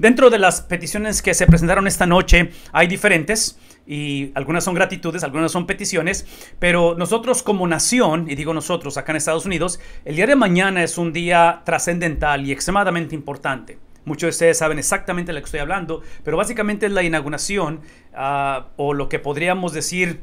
Dentro de las peticiones que se presentaron esta noche hay diferentes y algunas son gratitudes, algunas son peticiones, pero nosotros como nación, y digo nosotros acá en Estados Unidos, el día de mañana es un día trascendental y extremadamente importante. Muchos de ustedes saben exactamente de lo que estoy hablando, pero básicamente es la inauguración ah, o lo que podríamos decir,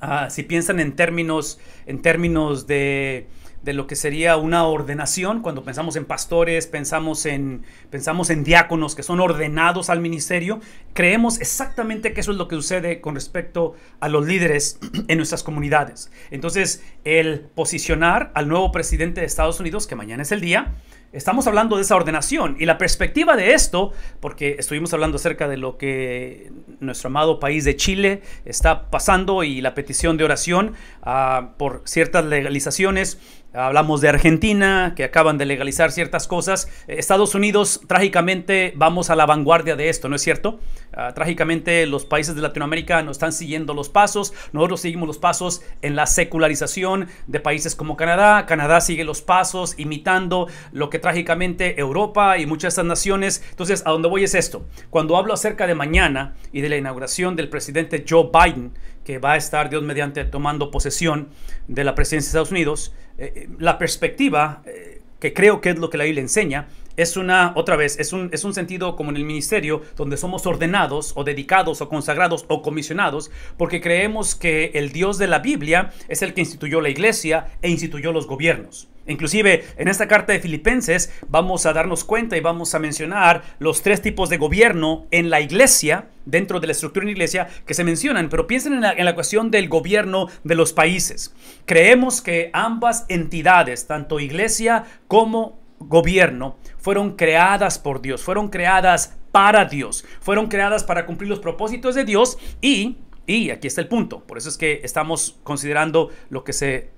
ah, si piensan en términos, en términos de de lo que sería una ordenación. Cuando pensamos en pastores, pensamos en, pensamos en diáconos que son ordenados al ministerio, creemos exactamente que eso es lo que sucede con respecto a los líderes en nuestras comunidades. Entonces, el posicionar al nuevo presidente de Estados Unidos, que mañana es el día, Estamos hablando de esa ordenación y la perspectiva de esto, porque estuvimos hablando acerca de lo que nuestro amado país de Chile está pasando y la petición de oración ah, por ciertas legalizaciones Hablamos de Argentina, que acaban de legalizar ciertas cosas. Estados Unidos, trágicamente, vamos a la vanguardia de esto, ¿no es cierto? Ah, trágicamente, los países de Latinoamérica no están siguiendo los pasos. Nosotros seguimos los pasos en la secularización de países como Canadá. Canadá sigue los pasos imitando lo que trágicamente Europa y muchas de estas naciones. Entonces, a dónde voy es esto. Cuando hablo acerca de mañana y de la inauguración del presidente Joe Biden, que va a estar, Dios mediante, tomando posesión de la presidencia de Estados Unidos, eh, eh, la perspectiva, eh, que creo que es lo que la Biblia enseña, es una, otra vez, es un, es un sentido como en el ministerio, donde somos ordenados o dedicados o consagrados o comisionados, porque creemos que el Dios de la Biblia es el que instituyó la iglesia e instituyó los gobiernos. Inclusive en esta carta de Filipenses vamos a darnos cuenta y vamos a mencionar los tres tipos de gobierno en la iglesia, dentro de la estructura en la iglesia, que se mencionan, pero piensen en la, en la cuestión del gobierno de los países. Creemos que ambas entidades, tanto iglesia como gobierno fueron creadas por Dios, fueron creadas para Dios, fueron creadas para cumplir los propósitos de Dios y, y aquí está el punto, por eso es que estamos considerando lo que se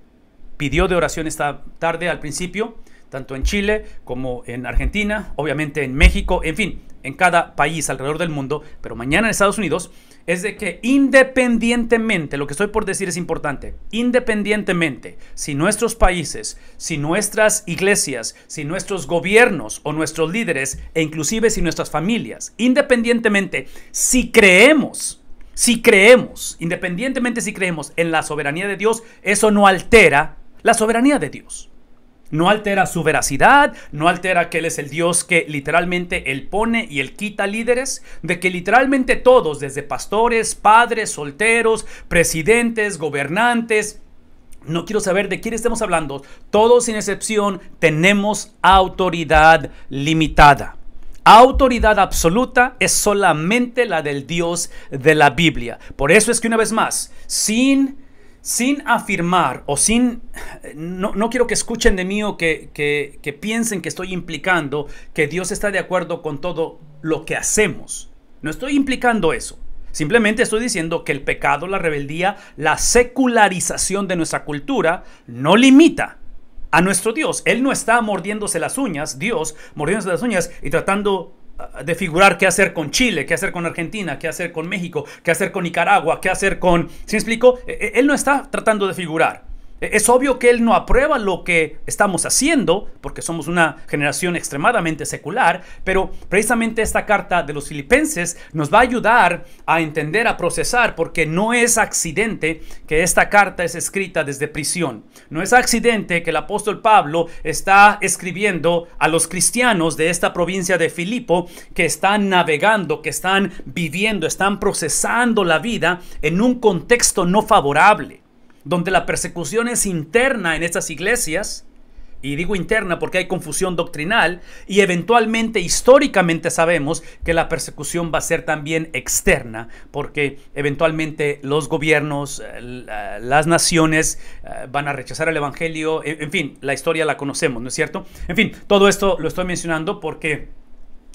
pidió de oración esta tarde al principio, tanto en Chile como en Argentina, obviamente en México, en fin, en cada país alrededor del mundo, pero mañana en Estados Unidos es de que independientemente, lo que estoy por decir es importante, independientemente, si nuestros países, si nuestras iglesias, si nuestros gobiernos o nuestros líderes, e inclusive si nuestras familias, independientemente, si creemos, si creemos, independientemente si creemos en la soberanía de Dios, eso no altera la soberanía de Dios. No altera su veracidad, no altera que Él es el Dios que literalmente Él pone y Él quita líderes, de que literalmente todos, desde pastores, padres, solteros, presidentes, gobernantes, no quiero saber de quién estemos hablando, todos sin excepción tenemos autoridad limitada. Autoridad absoluta es solamente la del Dios de la Biblia. Por eso es que una vez más, sin sin afirmar o sin, no, quiero que escuchen de mí o que, que, piensen que estoy implicando que Dios está de acuerdo con todo lo que hacemos. No estoy implicando eso. Simplemente estoy diciendo que el pecado, la rebeldía, la secularización de nuestra cultura no limita a nuestro Dios. Él no está mordiéndose las uñas, Dios mordiéndose las uñas y tratando de figurar qué hacer con Chile, qué hacer con Argentina, qué hacer con México, qué hacer con Nicaragua, qué hacer con... ¿Se me explico? E, e, él no está tratando de figurar. Es obvio que él no aprueba lo que estamos haciendo, porque somos una generación extremadamente secular, pero precisamente esta carta de los filipenses nos va a ayudar a entender, a procesar, porque no es accidente que esta carta es escrita desde prisión. No es accidente que el apóstol Pablo está escribiendo a los cristianos de esta provincia de Filipo que están navegando, que están viviendo, están procesando la vida en un contexto no favorable donde la persecución es interna en estas iglesias, y digo interna porque hay confusión doctrinal, y eventualmente históricamente sabemos que la persecución va a ser también externa, porque eventualmente los gobiernos, eh, las naciones eh, van a rechazar el Evangelio, e, en fin, la historia la conocemos, ¿no es cierto? En fin, todo esto lo estoy mencionando porque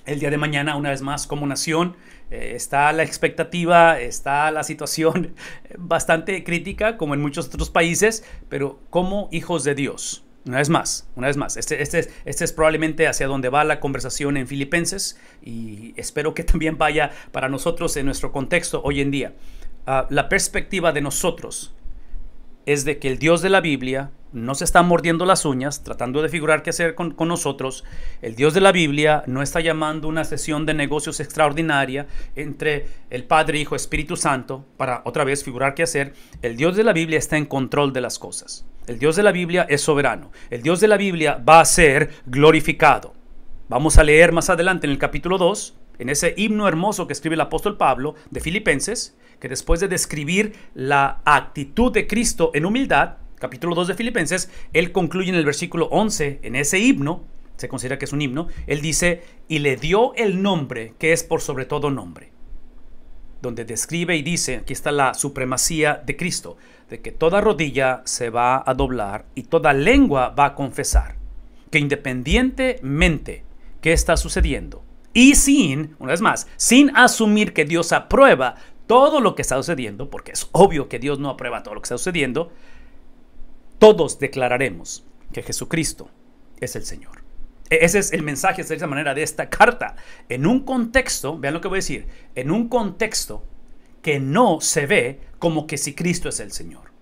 el día de mañana, una vez más, como nación, eh, está la expectativa, está la situación bastante crítica, como en muchos otros países, pero como hijos de Dios. Una vez más, una vez más, este, este, este es probablemente hacia donde va la conversación en Filipenses y espero que también vaya para nosotros en nuestro contexto hoy en día. Ah, la perspectiva de nosotros es de que el Dios de la Biblia no se está mordiendo las uñas, tratando de figurar qué hacer con, nosotros. El Dios de la Biblia no está llamando una sesión de negocios extraordinaria entre el Padre, Hijo, Espíritu Santo para otra vez figurar qué hacer. El Dios de la Biblia está en control de las cosas. El Dios de la Biblia es soberano. El Dios de la Biblia va a ser glorificado. Vamos a leer más adelante en el capítulo 2, en ese himno hermoso que escribe el apóstol Pablo de Filipenses, que después de describir la actitud de Cristo en humildad, capítulo 2 de Filipenses, él concluye en el versículo 11, en ese himno, se considera que es un himno, él dice, y le dio el nombre que es por sobre todo nombre, donde describe y dice, aquí está la supremacía de Cristo, de que toda rodilla se va a doblar y toda lengua va a confesar, que independientemente que está sucediendo, y sin, una vez más, sin asumir que Dios aprueba todo lo que está sucediendo, porque es obvio que Dios no aprueba todo lo que está sucediendo, todos declararemos que Jesucristo es el Señor. E-, ese es el mensaje, de esa manera, de esta carta. En un contexto, vean lo que voy a decir, en un contexto que no se ve como que si Cristo es el Señor.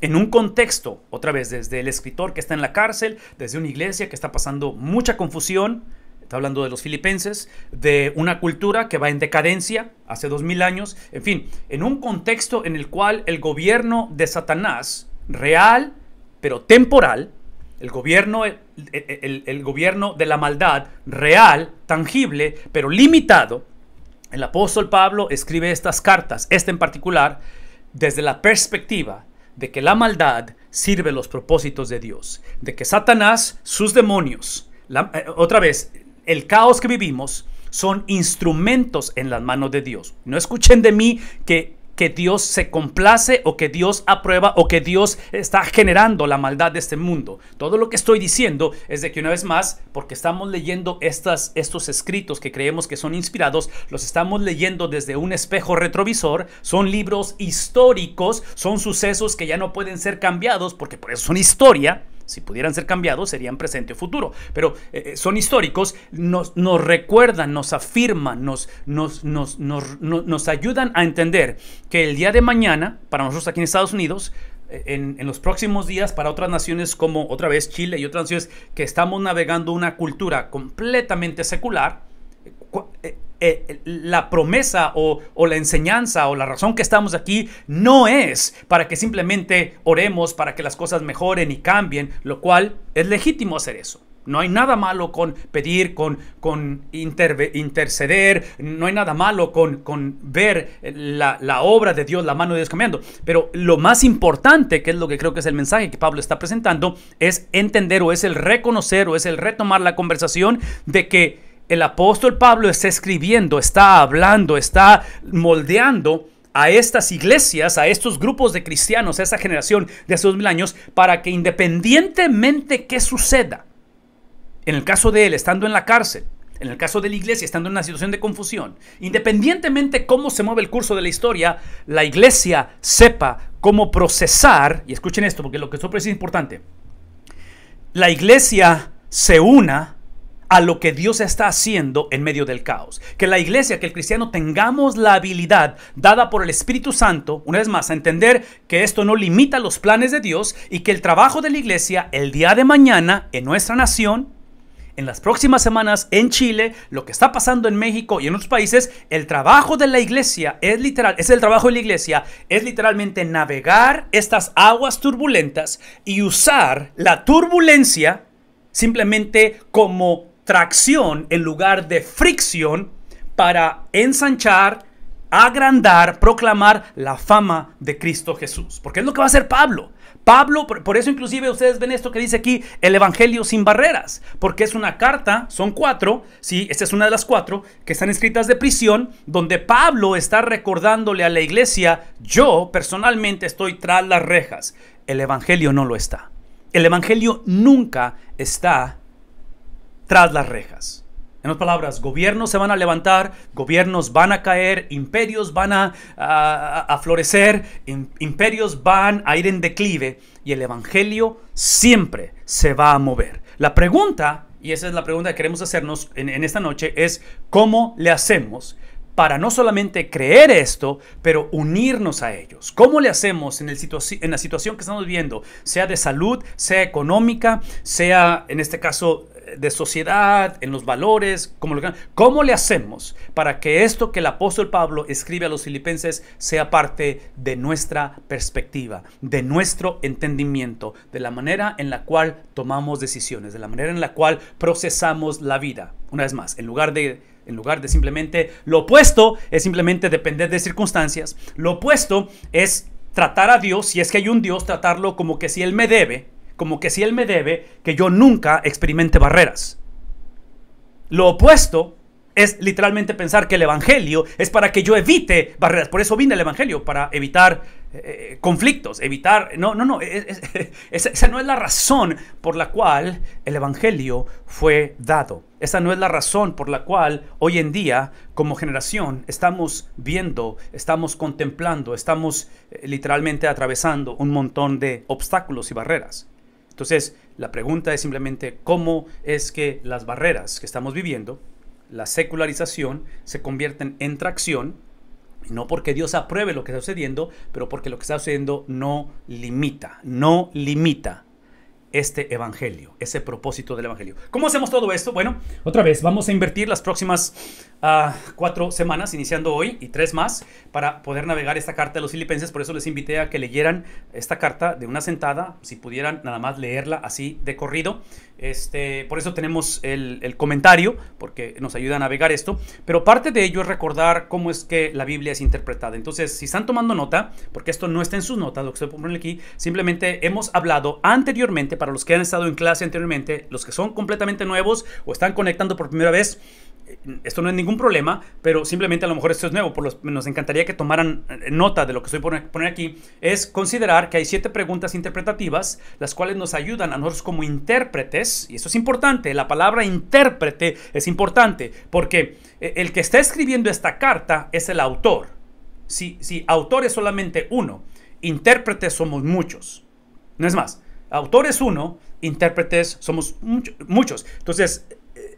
En un contexto, otra vez, desde el escritor que está en la cárcel, desde una iglesia que está pasando mucha confusión, está hablando de los filipenses, de una cultura que va en decadencia hace dos mil años, en fin, en un contexto en el cual el gobierno de Satanás, real pero temporal, el gobierno, el, gobierno de la maldad, real, tangible, pero limitado, el apóstol Pablo escribe estas cartas, esta en particular, desde la perspectiva de que la maldad sirve los propósitos de Dios, de que Satanás, sus demonios, eh, otra vez, el caos que vivimos son instrumentos en las manos de Dios. No escuchen de mí que, que Dios se complace o que Dios aprueba o que Dios está generando la maldad de este mundo. Todo lo que estoy diciendo es de que una vez más, porque estamos leyendo estas, estos escritos que creemos que son inspirados, los estamos leyendo desde un espejo retrovisor, son libros históricos, son sucesos que ya no pueden ser cambiados porque por eso son historia si pudieran ser cambiados, serían presente o futuro. Pero eh, eh, son históricos, nos, nos, recuerdan, nos afirman, nos, nos, nos, nos ayudan a entender que el día de mañana, para nosotros aquí en Estados Unidos, eh, en, en, los próximos días para otras naciones como otra vez Chile y otras naciones que estamos navegando una cultura completamente secular, eh, eh, la promesa o, la enseñanza o la razón que estamos aquí no es para que simplemente oremos para que las cosas mejoren y cambien, lo cual es legítimo hacer eso. No hay nada malo con pedir, con, con interceder, no hay nada malo con, con ver la, la, obra de Dios, la mano de Dios cambiando. Pero lo más importante, que es lo que creo que es el mensaje que Pablo está presentando, es entender o es el reconocer o es el retomar la conversación de que el apóstol Pablo está escribiendo, está hablando, está moldeando a estas iglesias, a estos grupos de cristianos, a esa generación de hace dos mil años, para que independientemente qué suceda, en el caso de él estando en la cárcel, en el caso de la iglesia estando en una situación de confusión, independientemente cómo se mueve el curso de la historia, la iglesia sepa cómo procesar, y escuchen esto porque lo que estoy es importante, la iglesia se una a lo que Dios está haciendo en medio del caos. Que la iglesia, que el cristiano tengamos la habilidad dada por el Espíritu Santo, una vez más, a entender que esto no limita los planes de Dios y que el trabajo de la iglesia el día de mañana en nuestra nación, en las próximas semanas en Chile, lo que está pasando en México y en otros países, el trabajo de la iglesia es literal, es el trabajo de la iglesia, es literalmente navegar estas aguas turbulentas y usar la turbulencia simplemente como tracción en lugar de fricción para ensanchar, agrandar, proclamar la fama de Cristo Jesús. Porque es lo que va a hacer Pablo. Pablo, por, eso inclusive ustedes ven esto que dice aquí, el Evangelio sin barreras, porque es una carta, son cuatro, sí, esta es una de las cuatro, que están escritas de prisión, donde Pablo está recordándole a la iglesia, yo personalmente estoy tras las rejas, el Evangelio no lo está. El Evangelio nunca está tras las rejas. En otras palabras, gobiernos se van a levantar, gobiernos van a caer, imperios van a, florecer, imperios van a ir en declive y el Evangelio siempre se va a mover. La pregunta, y esa es la pregunta que queremos hacernos en, esta noche, es ¿cómo le hacemos para no solamente creer esto, pero unirnos a ellos. ¿Cómo le hacemos en, el en, la situación que estamos viviendo, sea de salud, sea económica, sea en este caso de sociedad, en los valores, como ¿cómo le hacemos para que esto que el apóstol Pablo escribe a los filipenses sea parte de nuestra perspectiva, de nuestro entendimiento, de la manera en la cual tomamos decisiones, de la manera en la cual procesamos la vida? Una vez más, en lugar de en lugar de simplemente lo opuesto es simplemente depender de circunstancias, lo opuesto es tratar a Dios, si es que hay un Dios, tratarlo como que si Él me debe, como que si él me debe, que yo nunca experimente barreras. Lo opuesto es literalmente pensar que el Evangelio es para que yo evite barreras. Por eso vine el Evangelio, para evitar eh, conflictos, evitar... No, no, no, esa no es la razón por la cual el Evangelio fue dado. Esa no es la razón por la cual hoy en día, como generación, estamos viendo, estamos contemplando, estamos eh, literalmente atravesando un montón de obstáculos y barreras. Entonces, la pregunta es simplemente cómo es que las barreras que estamos viviendo, la secularización, se convierten en tracción, no porque Dios apruebe lo que está sucediendo, pero porque lo que está sucediendo no limita, no limita este evangelio, ese propósito del evangelio. ¿Cómo hacemos todo esto? Bueno, otra vez, vamos a invertir las próximas ah, cuatro semanas, iniciando hoy y tres más, para poder navegar esta carta de los filipenses. Por eso les invité a que leyeran esta carta de una sentada, si pudieran nada más leerla así de corrido. Este, por eso tenemos el, comentario, porque nos ayuda a navegar esto. Pero parte de ello es recordar cómo es que la Biblia es interpretada. Entonces, si están tomando nota, porque esto no está en sus notas, lo que se aquí, simplemente hemos hablado anteriormente, para los que han estado en clase anteriormente, los que son completamente nuevos o están conectando por primera vez, esto no es ningún problema, pero simplemente a lo mejor esto es nuevo, por nos encantaría que tomaran eh, nota de lo que estoy poniendo aquí, es considerar que hay siete preguntas interpretativas, las cuales nos ayudan a nosotros como intérpretes, y esto es importante, la palabra intérprete es importante, porque eh, el que está escribiendo esta carta es el autor. Si, autor es solamente uno, intérpretes somos muchos. No es más, autor es uno, intérpretes somos muchos. Entonces,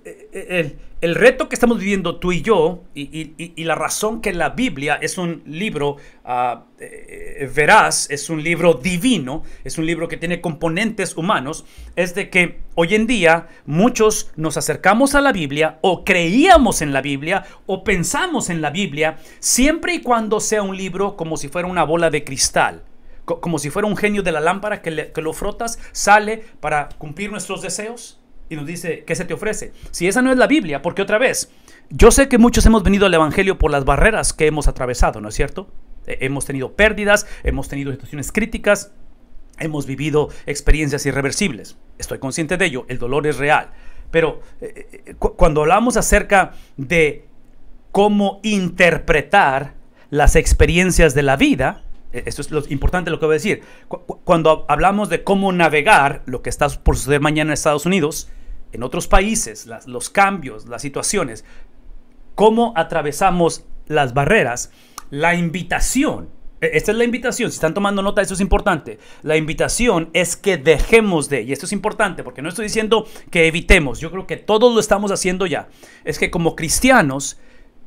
eh, el, el, reto que estamos viviendo tú y yo, y, la razón que la Biblia es un libro verás ah, eh, veraz, es un libro divino, es un libro que tiene componentes humanos, es de que hoy en día muchos nos acercamos a la Biblia o creíamos en la Biblia o pensamos en la Biblia, siempre y cuando sea un libro como si fuera una bola de cristal como si fuera un genio de la lámpara que lo frotas, sale para cumplir nuestros deseos y nos dice, ¿qué se te ofrece? Si esa no es la Biblia, porque otra vez, yo sé que muchos hemos venido al Evangelio por las barreras que hemos atravesado, ¿no es cierto? Eh, hemos tenido pérdidas, hemos tenido situaciones críticas, hemos vivido experiencias irreversibles. Estoy consciente de ello, el dolor es real. Pero eh, eh, cuando hablamos acerca de cómo interpretar las experiencias de la vida, e-, esto es lo importante lo que voy a decir, cuando hablamos de cómo navegar lo que está por suceder mañana en Estados Unidos, en otros países, los cambios, las situaciones, cómo atravesamos las barreras, la invitación, e, esta es la invitación, si están tomando nota, eso es importante, la invitación es que dejemos de, y esto es importante porque no estoy diciendo que evitemos, yo creo que todos lo estamos haciendo ya, es que como cristianos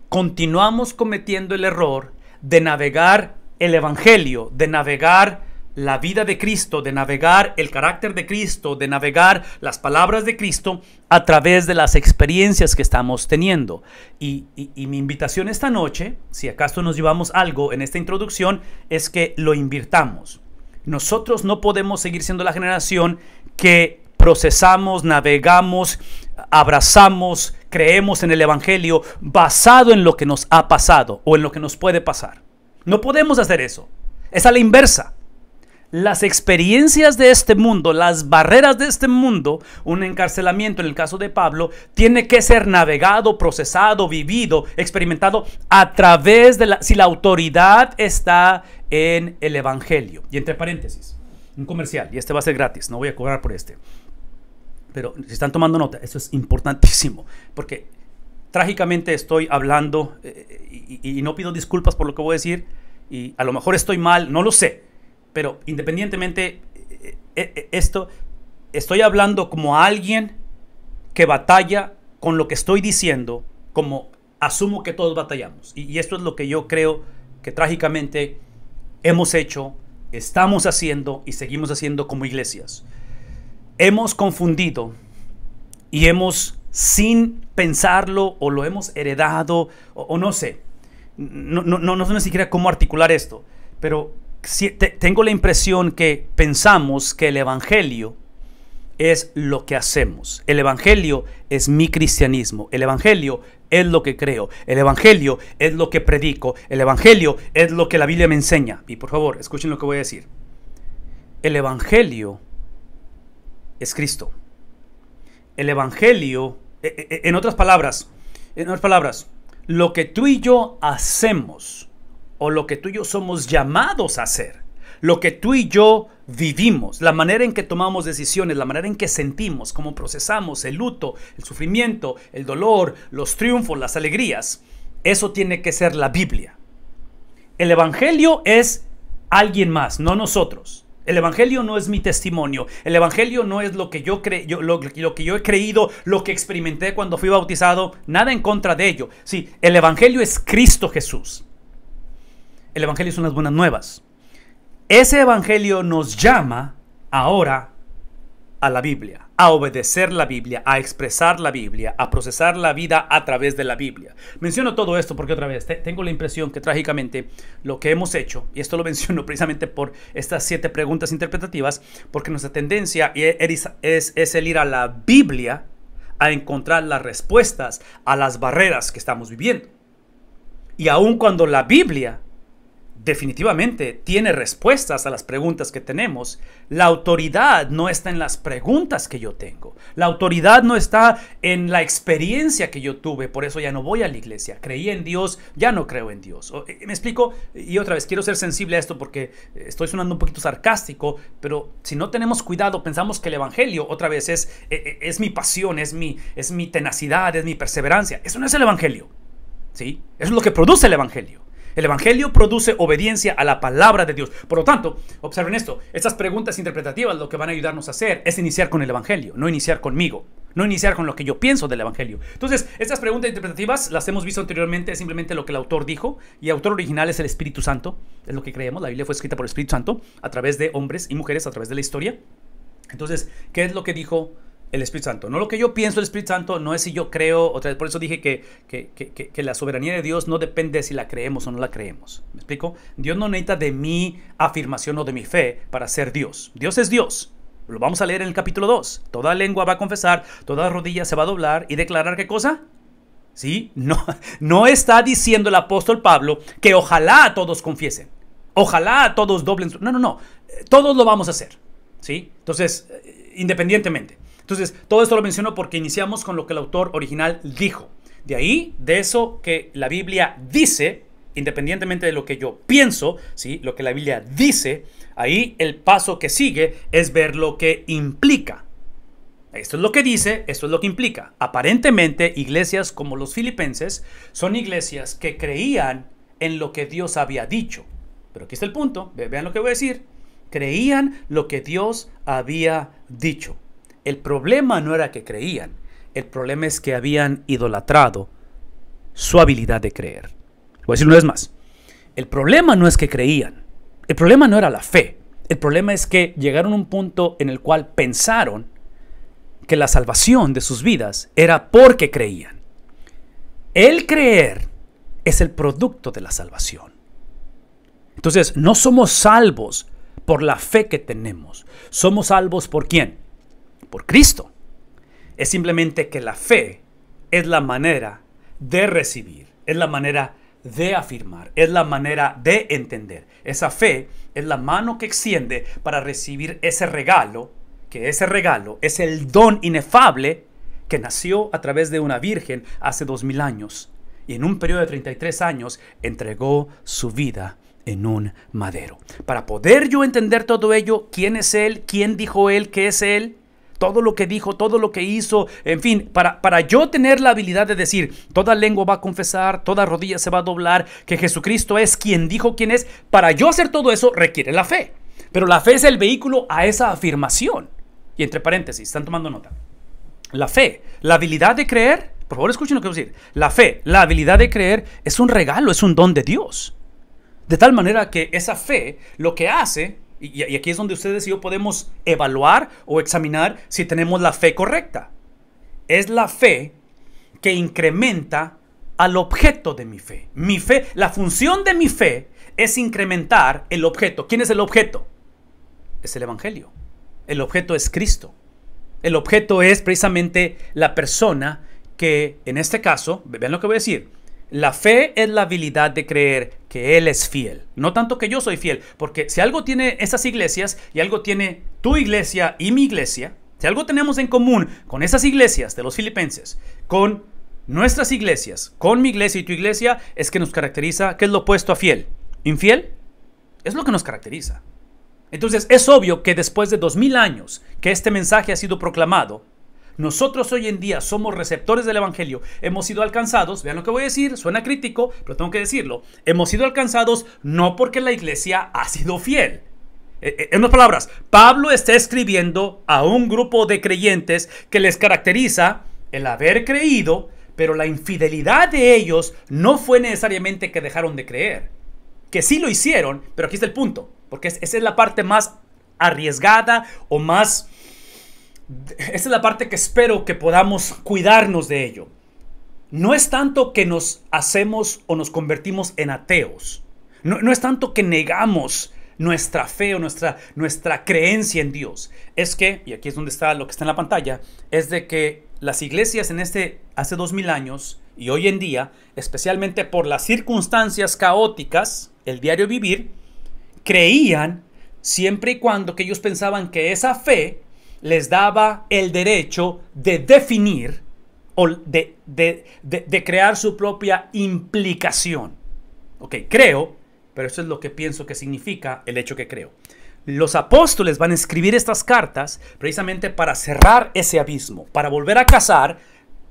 continuamos cometiendo el error de navegar el Evangelio, de navegar la vida de Cristo, de navegar el carácter de Cristo, de navegar las palabras de Cristo a través de las experiencias que estamos teniendo. Y, mi invitación esta noche, si acaso nos llevamos algo en esta introducción, es que lo invirtamos. Nosotros no podemos seguir siendo la generación que procesamos, navegamos, abrazamos, creemos en el Evangelio basado en lo que nos ha pasado o en lo que nos puede pasar. No podemos hacer eso. Es a la inversa las experiencias de este mundo, las barreras de este mundo, un encarcelamiento en el caso de Pablo, tiene que ser navegado, procesado, vivido, experimentado a través de la... si la autoridad está en el Evangelio. Y entre paréntesis, un comercial, y este va a ser gratis, no voy a cobrar por este. Pero si están tomando nota, eso es importantísimo, porque trágicamente estoy hablando eh, y no pido disculpas por lo que voy a decir, y a lo mejor estoy mal, no lo sé, pero independientemente eh, eh, eh, esto, estoy hablando como alguien que batalla con lo que estoy diciendo, como asumo que todos batallamos. Y, esto es lo que yo creo que trágicamente hemos hecho, estamos haciendo y seguimos haciendo como iglesias. Hemos confundido y hemos, sin pensarlo o lo hemos heredado, o, no sé, no, no sé ni siquiera cómo articular esto, pero tengo la impresión que pensamos que el Evangelio es lo que hacemos. El Evangelio es mi cristianismo. El Evangelio es lo que creo. El Evangelio es lo que predico. El Evangelio es lo que la Biblia me enseña. Y por favor, escuchen lo que voy a decir. El Evangelio es Cristo. El Evangelio, e, e, e, en otras palabras, en otras palabras, lo que tú y yo hacemos o lo que tú y yo somos llamados a hacer, lo que tú y yo vivimos, la manera en que tomamos decisiones, la manera en que sentimos, cómo procesamos el luto, el sufrimiento, el dolor, los triunfos, las alegrías, eso tiene que ser la Biblia. El Evangelio es alguien más, no nosotros. El Evangelio no es mi testimonio. El Evangelio no es lo que yo, lo que yo he creído, lo que experimenté cuando fui bautizado. Nada en contra de ello. Sí, el Evangelio es Cristo Jesús el Evangelio son las buenas nuevas. Ese Evangelio nos llama ahora a la Biblia, a obedecer la Biblia, a expresar la Biblia, a procesar la vida a través de la Biblia. Menciono todo esto porque otra vez tengo la impresión que trágicamente lo que hemos hecho, y esto lo menciono precisamente por estas siete preguntas interpretativas, porque nuestra tendencia e, es, es el ir a la Biblia a encontrar las respuestas a las barreras que estamos viviendo. Y aun cuando la Biblia definitivamente tiene respuestas a las preguntas que tenemos. La autoridad no está en las preguntas que yo tengo. La autoridad no está en la experiencia que yo tuve. Por eso ya no voy a la iglesia. Creí en Dios, ya no creo en Dios. Eh, ¿Me explico? Y otra vez, quiero ser sensible a esto porque eh, estoy sonando un poquito sarcástico, pero si no tenemos cuidado, pensamos que el Evangelio otra vez es, eh, es, mi pasión, es mi, es mi tenacidad, es mi perseverancia. Eso no es el Evangelio. ¿Sí? Eso es lo que produce el Evangelio. El Evangelio produce obediencia a la palabra de Dios. Por lo tanto, observen esto, estas preguntas interpretativas lo que van a ayudarnos a hacer es iniciar con el Evangelio, no iniciar conmigo no iniciar con lo que yo pienso del Evangelio. Entonces, estas preguntas interpretativas las hemos visto anteriormente, es simplemente lo que el autor dijo, y el autor original es el Espíritu Santo, es lo que creemos, la Biblia fue escrita por el Espíritu Santo a través de hombres y mujeres, a través de la historia. Entonces, ¿qué es lo que dijo el Espíritu Santo. No lo que yo pienso El Espíritu Santo, no es si yo creo, otra vez, por eso dije que, que, la soberanía de Dios no depende si la creemos o no la creemos. ¿Me explico? Dios no necesita de mi afirmación o de mi fe para ser Dios. Dios es Dios. Lo vamos a leer en el capítulo 2. Toda lengua va a confesar, toda rodilla se va a doblar y declarar qué cosa? ¿Sí? No, no está diciendo el apóstol Pablo que ojalá todos confiesen. Ojalá todos doblen. No, no, no. Eh, todos lo vamos a hacer. ¿Sí? Entonces, eh, independientemente. Entonces, todo esto lo menciono porque iniciamos con lo que el autor original dijo. De ahí, de eso que la Biblia dice, independientemente de lo que yo pienso, ¿sí? lo que la Biblia dice, ahí el paso que sigue es ver lo que implica. Esto es lo que dice, esto es lo que implica. Aparentemente, iglesias como los filipenses son iglesias que creían en lo que Dios había dicho. Pero aquí está el punto, vean lo que voy a decir. Creían lo que Dios había dicho. El problema no era que creían, el problema es que habían idolatrado su habilidad de creer. Voy a decir una vez más, el problema no es que creían, el problema no era la fe, el problema es que llegaron a un punto en el cual pensaron que la salvación de sus vidas era porque creían. El creer es el producto de la salvación. Entonces, no somos salvos por la fe que tenemos. Somos salvos por quién? por Cristo. Es simplemente que la fe es la manera de recibir, es la manera de afirmar, es la manera de entender. Esa fe es la mano que extiende para recibir ese regalo, que ese regalo es el don inefable que nació a través de una virgen hace dos mil años y en un periodo de 33 años entregó su vida en un madero. Para poder yo entender todo ello, quién es Él, quién dijo Él, qué es Él, todo lo que dijo, todo lo que hizo, en fin, para, para yo tener la habilidad de decir, toda lengua va a confesar, toda rodilla se va a doblar, que Jesucristo es quien dijo quién es, para yo hacer todo eso requiere la fe. Pero la fe es el vehículo a esa afirmación. Y entre paréntesis, están tomando nota. La fe, la habilidad de creer, por favor escuchen lo que voy a decir, la fe, la habilidad de creer es un regalo, es un don de Dios. De tal manera que esa fe lo que hace y, aquí es donde ustedes y yo podemos evaluar o examinar si tenemos la fe correcta. Es la fe que incrementa al objeto de mi fe. Mi fe, la función de mi fe es incrementar el objeto. ¿Quién es el objeto? Es el Evangelio. El objeto es Cristo. El objeto es precisamente la persona que, en este caso, vean lo que voy a decir, la fe es la habilidad de creer que Él es fiel. No tanto que yo soy fiel, porque si algo tiene esas iglesias y algo tiene tu iglesia y mi iglesia, si algo tenemos en común con esas iglesias de los filipenses, con nuestras iglesias, con mi iglesia y tu iglesia, es que nos caracteriza que es lo opuesto a fiel. ¿Infiel? Es lo que nos caracteriza. Entonces es obvio que después de dos mil años que este mensaje ha sido proclamado, nosotros hoy en día somos receptores del Evangelio. Hemos sido alcanzados, vean lo que voy a decir, suena crítico, pero tengo que decirlo. Hemos sido alcanzados no porque la iglesia ha sido fiel. Eh, eh, en otras palabras, Pablo está escribiendo a un grupo de creyentes que les caracteriza el haber creído, pero la infidelidad de ellos no fue necesariamente que dejaron de creer. Que sí lo hicieron, pero aquí está el punto, porque esa es la parte más arriesgada o más esta es la parte que espero que podamos cuidarnos de ello. No es tanto que nos hacemos o nos convertimos en ateos. No, es tanto que negamos nuestra fe o nuestra, nuestra creencia en Dios. Es que, y aquí es donde está lo que está en la pantalla, es de que las iglesias en este, hace dos mil años y hoy en día, especialmente por las circunstancias caóticas, el diario vivir, creían siempre y cuando que ellos pensaban que esa fe les daba el derecho de definir o de, crear su propia implicación. Ok, creo, pero eso es lo que pienso que significa el hecho que creo. Los apóstoles van a escribir estas cartas precisamente para cerrar ese abismo, para volver a casar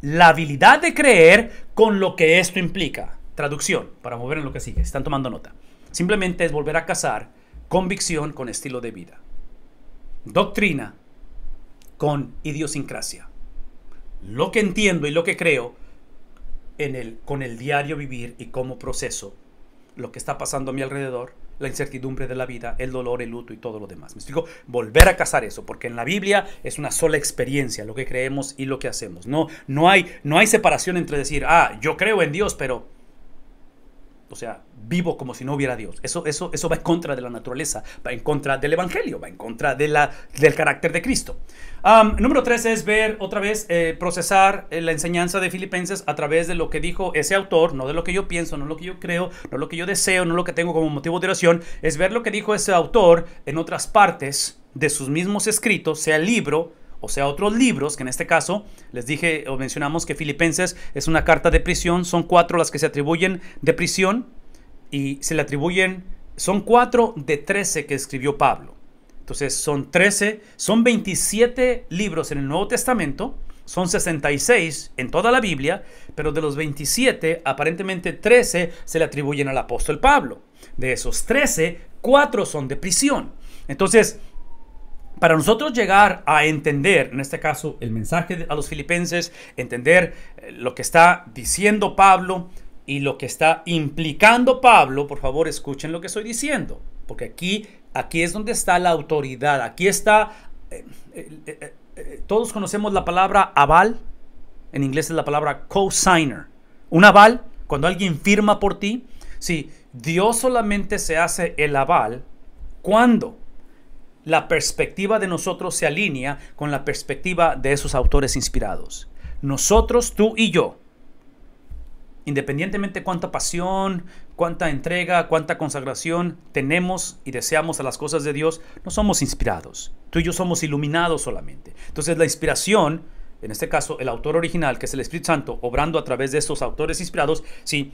la habilidad de creer con lo que esto implica. Traducción, para mover en lo que sigue, están tomando nota. Simplemente es volver a casar convicción con estilo de vida. Doctrina con idiosincrasia. Lo que entiendo y lo que creo en el, con el diario vivir y cómo proceso lo que está pasando a mi alrededor, la incertidumbre de la vida, el dolor, el luto y todo lo demás. Me explico, volver a casar eso, porque en la Biblia es una sola experiencia lo que creemos y lo que hacemos. No, no, hay, no hay separación entre decir, ah, yo creo en Dios, pero o sea, vivo como si no hubiera Dios. Eso, eso, eso va en contra de la naturaleza, va en contra del Evangelio, va en contra de la, del carácter de Cristo. número tres es ver otra vez, eh, procesar eh, la enseñanza de Filipenses a través de lo que dijo ese autor, no de lo que yo pienso, no lo que yo creo, no lo que yo deseo, no lo que tengo como motivo de oración, es ver lo que dijo ese autor en otras partes de sus mismos escritos, sea el libro, o sea, otros libros, que en este caso les dije o mencionamos que Filipenses es una carta de prisión, son cuatro las que se atribuyen de prisión y se le atribuyen, son cuatro de trece que escribió Pablo. Entonces son trece, son 27 libros en el Nuevo Testamento, son 66 en toda la Biblia, pero de los 27, aparentemente 13 se le atribuyen al apóstol Pablo. De esos trece, cuatro son de prisión. Entonces, para nosotros llegar a entender, en este caso, el mensaje a los filipenses, entender eh, lo que está diciendo Pablo y lo que está implicando Pablo, por favor escuchen lo que estoy diciendo, porque aquí, aquí es donde está la autoridad, aquí está... Eh, eh, todos conocemos la palabra aval, en inglés es la palabra co-signer. Un aval, cuando alguien firma por ti, si Dios solamente se hace el aval ¿cuándo? la perspectiva de nosotros se alinea con la perspectiva de esos autores inspirados. Nosotros, tú y yo, independientemente cuánta pasión, cuánta entrega, cuánta consagración tenemos y deseamos a las cosas de Dios, no somos inspirados. Tú y yo somos iluminados solamente. Entonces la inspiración, en este caso el autor original, que es el Espíritu Santo, obrando a través de esos autores inspirados, sí,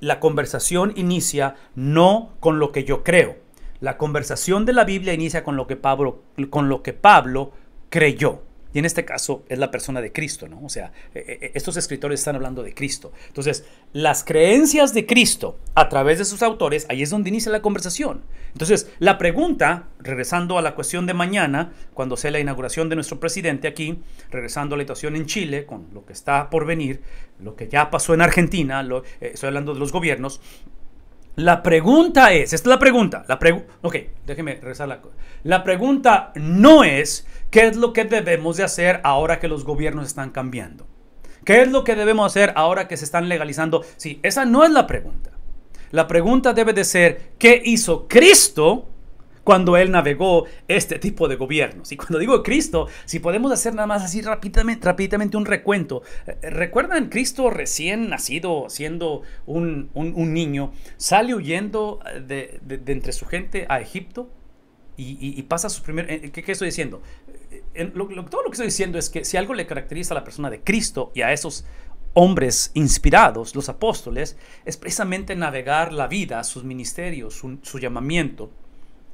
la conversación inicia no con lo que yo creo, la conversación de la Biblia inicia con lo que Pablo, con lo que Pablo creyó. Y en este caso es la persona de Cristo, ¿no? O sea, e, e, e, estos escritores están hablando de Cristo. Entonces, las creencias de Cristo a través de sus autores, ahí es donde inicia la conversación. Entonces, la pregunta, regresando a la cuestión de mañana, cuando sea la inauguración de nuestro presidente aquí, regresando a la situación en Chile, con lo que está por venir, lo que ya pasó en Argentina, lo, eh, estoy hablando de los gobiernos, la pregunta es, esta es la pregunta, la ok, déjeme regresar la La pregunta no es qué es lo que debemos de hacer ahora que los gobiernos están cambiando. ¿Qué es lo que debemos hacer ahora que se están legalizando? Sí, esa no es la pregunta. La pregunta debe de ser, ¿qué hizo Cristo cuando él navegó este tipo de gobiernos. Y cuando digo Cristo, si podemos hacer nada más así rápidamente, un recuento. Eh, ¿Recuerdan Cristo recién nacido, siendo un, niño, sale huyendo eh, de, entre su gente a Egipto? Y, pasa su primer... Eh, ¿qué, estoy diciendo? todo lo que estoy diciendo es que si algo le caracteriza a la persona de Cristo y a esos hombres inspirados, los apóstoles, es precisamente navegar la vida, sus ministerios, su llamamiento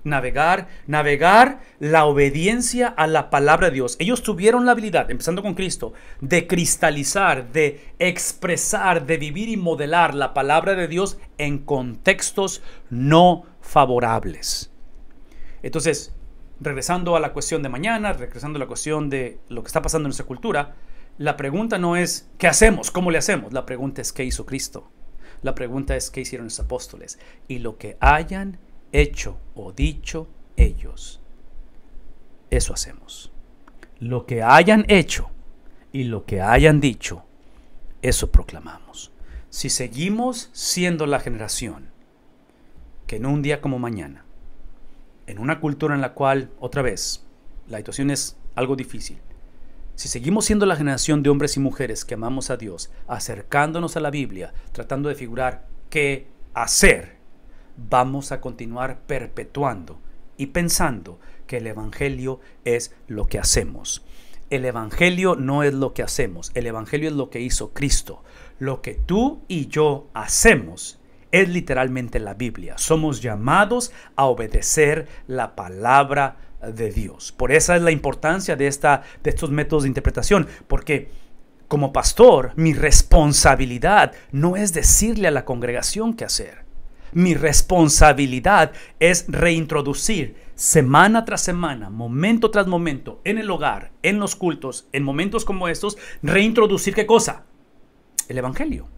navegar, navegar la obediencia a la palabra de Dios. Ellos tuvieron la habilidad, empezando con Cristo, de cristalizar, de expresar, de vivir y modelar la palabra de Dios en contextos no favorables. Entonces, regresando a la cuestión de mañana, regresando a la cuestión de lo que está pasando en nuestra cultura, la pregunta no es ¿qué hacemos? ¿Cómo le hacemos? La pregunta es ¿qué hizo Cristo? La pregunta es ¿qué hicieron los apóstoles? Y lo que hayan hecho o dicho ellos. Eso hacemos. Lo que hayan hecho y lo que hayan dicho, eso proclamamos. Si seguimos siendo la generación que no un día como mañana, en una cultura en la cual, otra vez, la situación es algo difícil, si seguimos siendo la generación de hombres y mujeres que amamos a Dios, acercándonos a la Biblia, tratando de figurar qué hacer vamos a continuar perpetuando y pensando que el Evangelio es lo que hacemos. El Evangelio no es lo que hacemos, el Evangelio es lo que hizo Cristo. Lo que tú y yo hacemos es literalmente la Biblia. Somos llamados a obedecer la palabra de Dios. Por esa es la importancia de, esta, de estos métodos de interpretación, porque como pastor mi responsabilidad no es decirle a la congregación qué hacer. Mi responsabilidad es reintroducir semana tras semana, momento tras momento, en el hogar, en los cultos, en momentos como estos, reintroducir qué cosa? El Evangelio.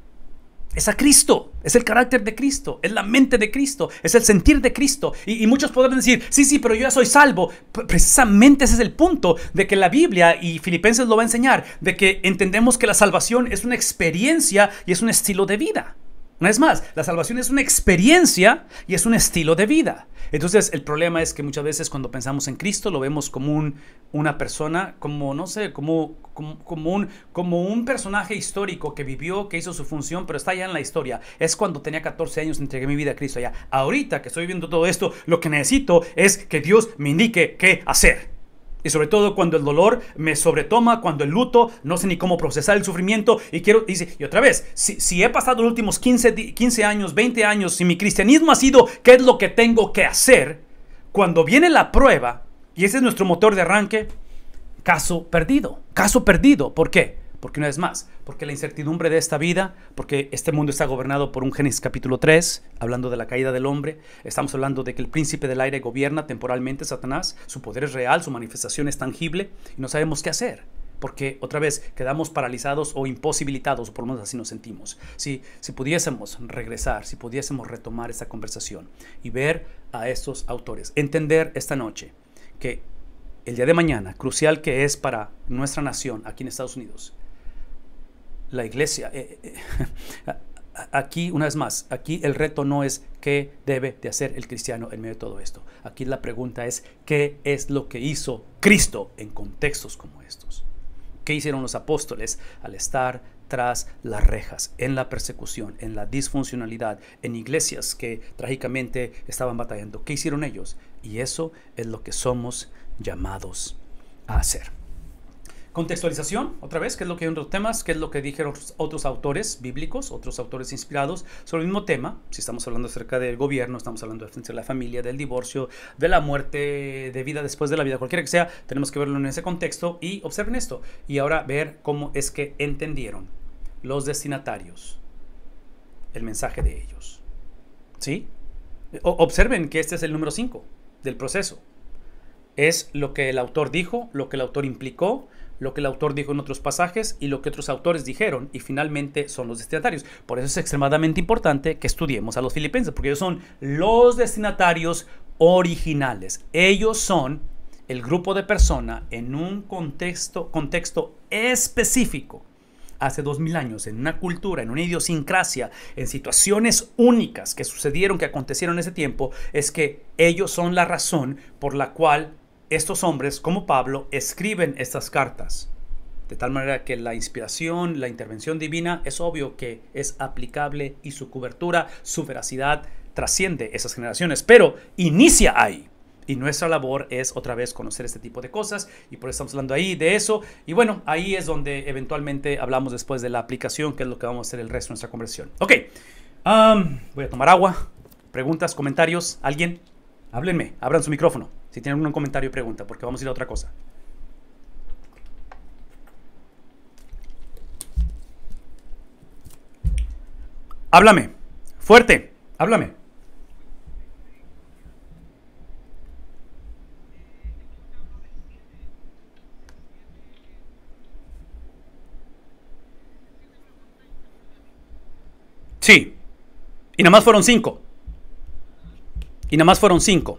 Es a Cristo, es el carácter de Cristo, es la mente de Cristo, es el sentir de Cristo. Y, muchos podrán decir, sí, sí, pero yo ya soy salvo. Precisamente ese es el punto de que la Biblia y Filipenses lo va a enseñar, de que entendemos que la salvación es una experiencia y es un estilo de vida. Una es más, la salvación es una experiencia y es un estilo de vida. Entonces, el problema es que muchas veces cuando pensamos en Cristo lo vemos como un, una persona, como, no sé, como, como, como, un, como un personaje histórico que vivió, que hizo su función, pero está ya en la historia. Es cuando tenía 14 años, entregué mi vida a Cristo ya. Ahorita que estoy viviendo todo esto, lo que necesito es que Dios me indique qué hacer. Y sobre todo cuando el dolor me sobretoma, cuando el luto, no sé ni cómo procesar el sufrimiento. Y quiero, dice, y otra vez, si, he pasado los últimos 15, 15 años, 20 años, si mi cristianismo ha sido qué es lo que tengo que hacer, cuando viene la prueba, y ese es nuestro motor de arranque, caso perdido, caso perdido. ¿Por qué? Porque una vez más, porque la incertidumbre de esta vida, porque este mundo está gobernado por un Génesis capítulo 3, hablando de la caída del hombre, estamos hablando de que el príncipe del aire gobierna temporalmente Satanás, su poder es real, su manifestación es tangible y no sabemos qué hacer porque otra vez quedamos paralizados o imposibilitados, o por lo menos así nos sentimos. Si, si pudiésemos regresar, si pudiésemos retomar esta conversación y ver a estos autores, entender esta noche que el día de mañana, crucial que es para nuestra nación aquí en Estados Unidos, la iglesia. Eh, eh, aquí, una vez más, aquí el reto no es qué debe de hacer el cristiano en medio de todo esto. Aquí la pregunta es qué es lo que hizo Cristo en contextos como estos. ¿Qué hicieron los apóstoles al estar tras las rejas, en la persecución, en la disfuncionalidad, en iglesias que trágicamente estaban batallando? ¿Qué hicieron ellos? Y eso es lo que somos llamados a hacer. Contextualización, otra vez, que es lo que hay en otros temas, que es lo que dijeron otros, autores bíblicos, otros autores inspirados sobre el mismo tema. Si estamos hablando acerca del gobierno, estamos hablando de la familia, del divorcio, de la muerte, de vida después de la vida, cualquiera que sea, tenemos que verlo en ese contexto y observen esto. Y ahora ver cómo es que entendieron los destinatarios el mensaje de ellos. ¿Sí? observen que este es el número 5 del proceso. Es lo que el autor dijo, lo que el autor implicó, lo que el autor dijo en otros pasajes y lo que otros autores dijeron y finalmente son los destinatarios. Por eso es extremadamente importante que estudiemos a los filipenses, porque ellos son los destinatarios originales. Ellos son el grupo de persona en un contexto, contexto específico, hace dos mil años, en una cultura, en una idiosincrasia, en situaciones únicas que sucedieron, que acontecieron en ese tiempo, es que ellos son la razón por la cual estos hombres, como Pablo, escriben estas cartas. De tal manera que la inspiración, la intervención divina es obvio que es aplicable y su cobertura, su veracidad trasciende esas generaciones, pero inicia ahí. Y nuestra labor es otra vez conocer este tipo de cosas y por eso estamos hablando ahí de eso. Y bueno, ahí es donde eventualmente hablamos después de la aplicación, que es lo que vamos a hacer el resto de nuestra conversión. Ok, um, voy a tomar agua. Preguntas, comentarios, alguien, háblenme, abran su micrófono. Si tienen algún comentario, pregunta, porque vamos a ir a otra cosa. Háblame. Fuerte. Háblame. Sí. Y nada más fueron cinco. Y nada más fueron cinco.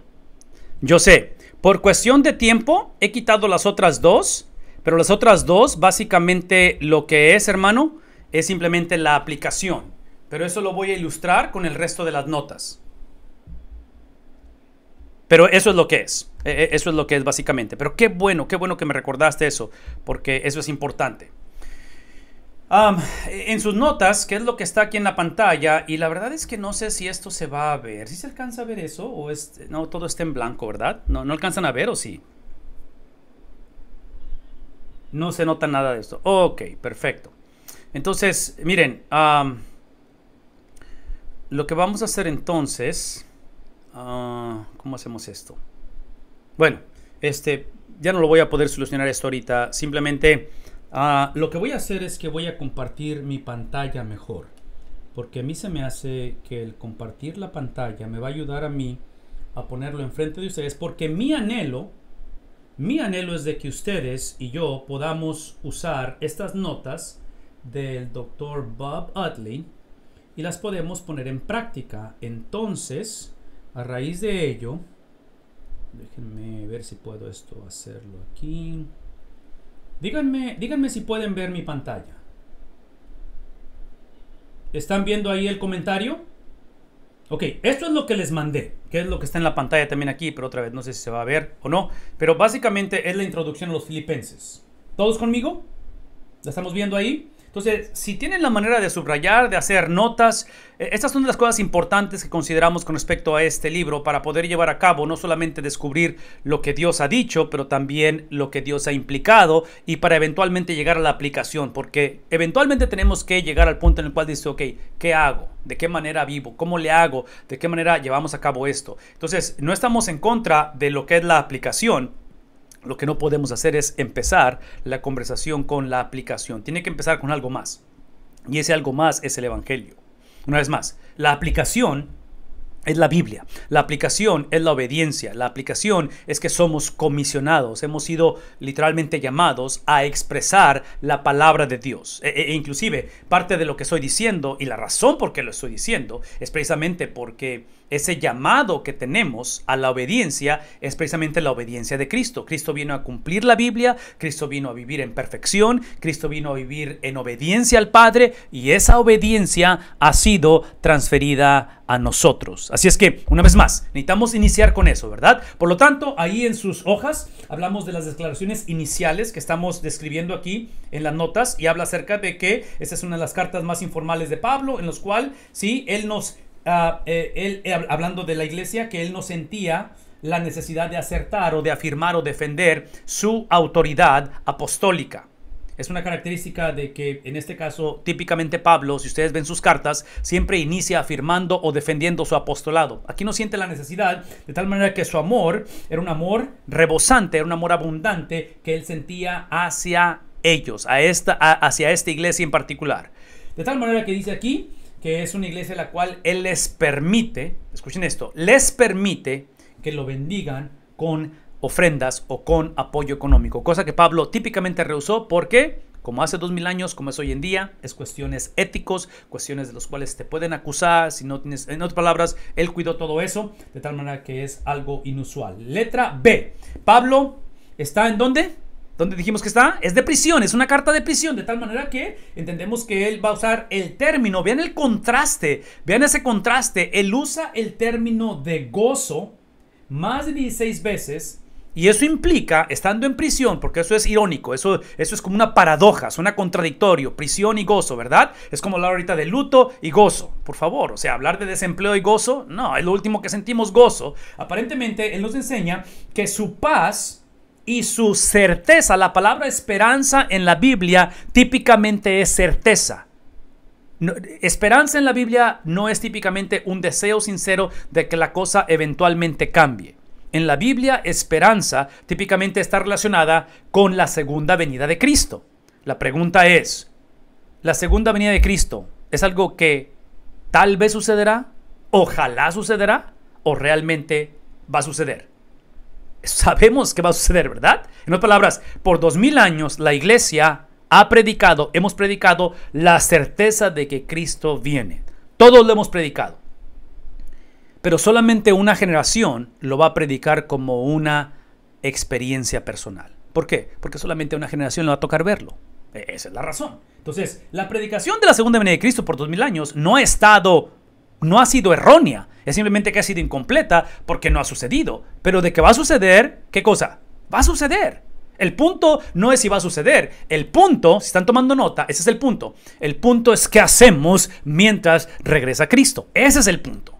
Yo sé, por cuestión de tiempo he quitado las otras dos, pero las otras dos básicamente lo que es, hermano, es simplemente la aplicación. Pero eso lo voy a ilustrar con el resto de las notas. Pero eso es lo que es. E, e, eso es lo que es básicamente. Pero qué bueno, qué bueno que me recordaste eso, porque eso es importante en sus notas, ¿qué es lo que está aquí en la pantalla, y la verdad es que no sé si esto se va a ver. si se alcanza a ver eso? ¿O no, todo está en blanco, verdad? No, no alcanzan a ver o sí. No se nota nada de esto. Ok, perfecto. Entonces, miren, lo que vamos a hacer entonces, ah, ¿cómo hacemos esto? Bueno, este, ya no lo voy a poder solucionar esto ahorita. Simplemente Ah, lo que voy a hacer es que voy a compartir mi pantalla mejor. Porque a mí se me hace que el compartir la pantalla me va a ayudar a mí a ponerlo enfrente de ustedes. Porque mi anhelo, mi anhelo es de que ustedes y yo podamos usar estas notas del doctor Bob Utley y las podemos poner en práctica. Entonces, a raíz de ello, déjenme ver si puedo esto hacerlo aquí. Díganme, si pueden ver mi pantalla. ¿Están viendo ahí el comentario? Ok, esto es lo que les mandé, que es lo que está en la pantalla también aquí, pero otra vez no sé si se va a ver o no. Pero básicamente es la introducción a los filipenses. ¿Todos conmigo? ¿La estamos viendo ahí? Entonces, si tienen la manera de subrayar, de hacer notas, eh, estas son las cosas importantes que consideramos con respecto a este libro para poder llevar a cabo no solamente descubrir lo que Dios ha dicho, pero también lo que Dios ha implicado y para eventualmente llegar a la aplicación, porque eventualmente tenemos que llegar al punto en el cual dice, ok, ¿qué hago? ¿De qué manera vivo? ¿Cómo le hago? ¿De qué manera llevamos a cabo esto? Entonces, no estamos en contra de lo que es la aplicación, lo que no podemos hacer es empezar la conversación con la aplicación. Tiene que empezar con algo más. Y ese algo más es el Evangelio. Una vez más, la aplicación es la Biblia. La aplicación es la obediencia. La aplicación es que somos comisionados. Hemos sido literalmente llamados a expresar la palabra de Dios. E, e, e, inclusive parte de lo que estoy diciendo y la razón por qué lo estoy diciendo es precisamente porque ese llamado que tenemos a la obediencia es precisamente la obediencia de Cristo. Cristo vino a cumplir la Biblia, Cristo vino a vivir en perfección, Cristo vino a vivir en obediencia al Padre y esa obediencia ha sido transferida a nosotros. Así es que, una vez más, necesitamos iniciar con eso, ¿verdad? Por lo tanto, ahí en sus hojas hablamos de las declaraciones iniciales que estamos describiendo aquí en las notas y habla acerca de que esta es una de las cartas más informales de Pablo, en los cuales, sí, él nos, ah, eh, él, eh, hablando de la iglesia, que él no sentía la necesidad de acertar o de afirmar o defender su autoridad apostólica es una característica de que en este caso típicamente Pablo, si ustedes ven sus cartas, siempre inicia afirmando o defendiendo su apostolado. Aquí no siente la necesidad, de tal manera que su amor era un amor rebosante, era un amor abundante que él sentía hacia ellos, a esta, hacia esta iglesia en particular. De tal manera que dice aquí que es una iglesia a la cual él les permite, escuchen esto, les permite que lo bendigan con ofrendas o con apoyo económico, cosa que Pablo típicamente rehusó porque como hace dos mil años, como es hoy en día, es cuestiones éticos, cuestiones de las cuales te pueden acusar, si no tienes, en otras palabras, él cuidó todo eso, de tal manera que es algo inusual. Letra B, Pablo está en dónde? ¿Dónde dijimos que está? Es de prisión, es una carta de prisión, de tal manera que entendemos que él va a usar el término, vean el contraste, vean ese contraste, él usa el término de gozo más de 16 veces y eso implica, estando en prisión, porque eso es irónico, eso, eso es como una paradoja, suena contradictorio, prisión y gozo, ¿verdad? Es como hablar ahorita de luto y gozo, por favor, o sea, hablar de desempleo y gozo, no, es lo último que sentimos gozo. Aparentemente, él nos enseña que su paz y su certeza, la palabra esperanza en la Biblia típicamente es certeza. esperanza en la Biblia no es típicamente un deseo sincero de que la cosa eventualmente cambie. En la Biblia, esperanza típicamente está relacionada con la segunda venida de Cristo. La pregunta es, ¿la segunda venida de Cristo es algo que tal vez sucederá? ¿Ojalá sucederá? ¿O realmente va a suceder? Sabemos que va a suceder, ¿verdad? En otras palabras, por dos mil años la iglesia ha predicado, hemos predicado la certeza de que Cristo viene. Todos lo hemos predicado. Pero solamente una generación lo va a predicar como una experiencia personal. ¿Por qué? Porque solamente una generación le va a tocar verlo. E-, esa es la razón. Entonces, la predicación de la segunda venida de Cristo por dos años no ha estado, no ha sido errónea. Es simplemente que ha sido incompleta porque no ha sucedido. Pero de que va a suceder, ¿qué cosa? Va a suceder. El punto no es si va a suceder. El punto, si están tomando nota, ese es el punto. El punto es qué hacemos mientras regresa Cristo. Ese es el punto.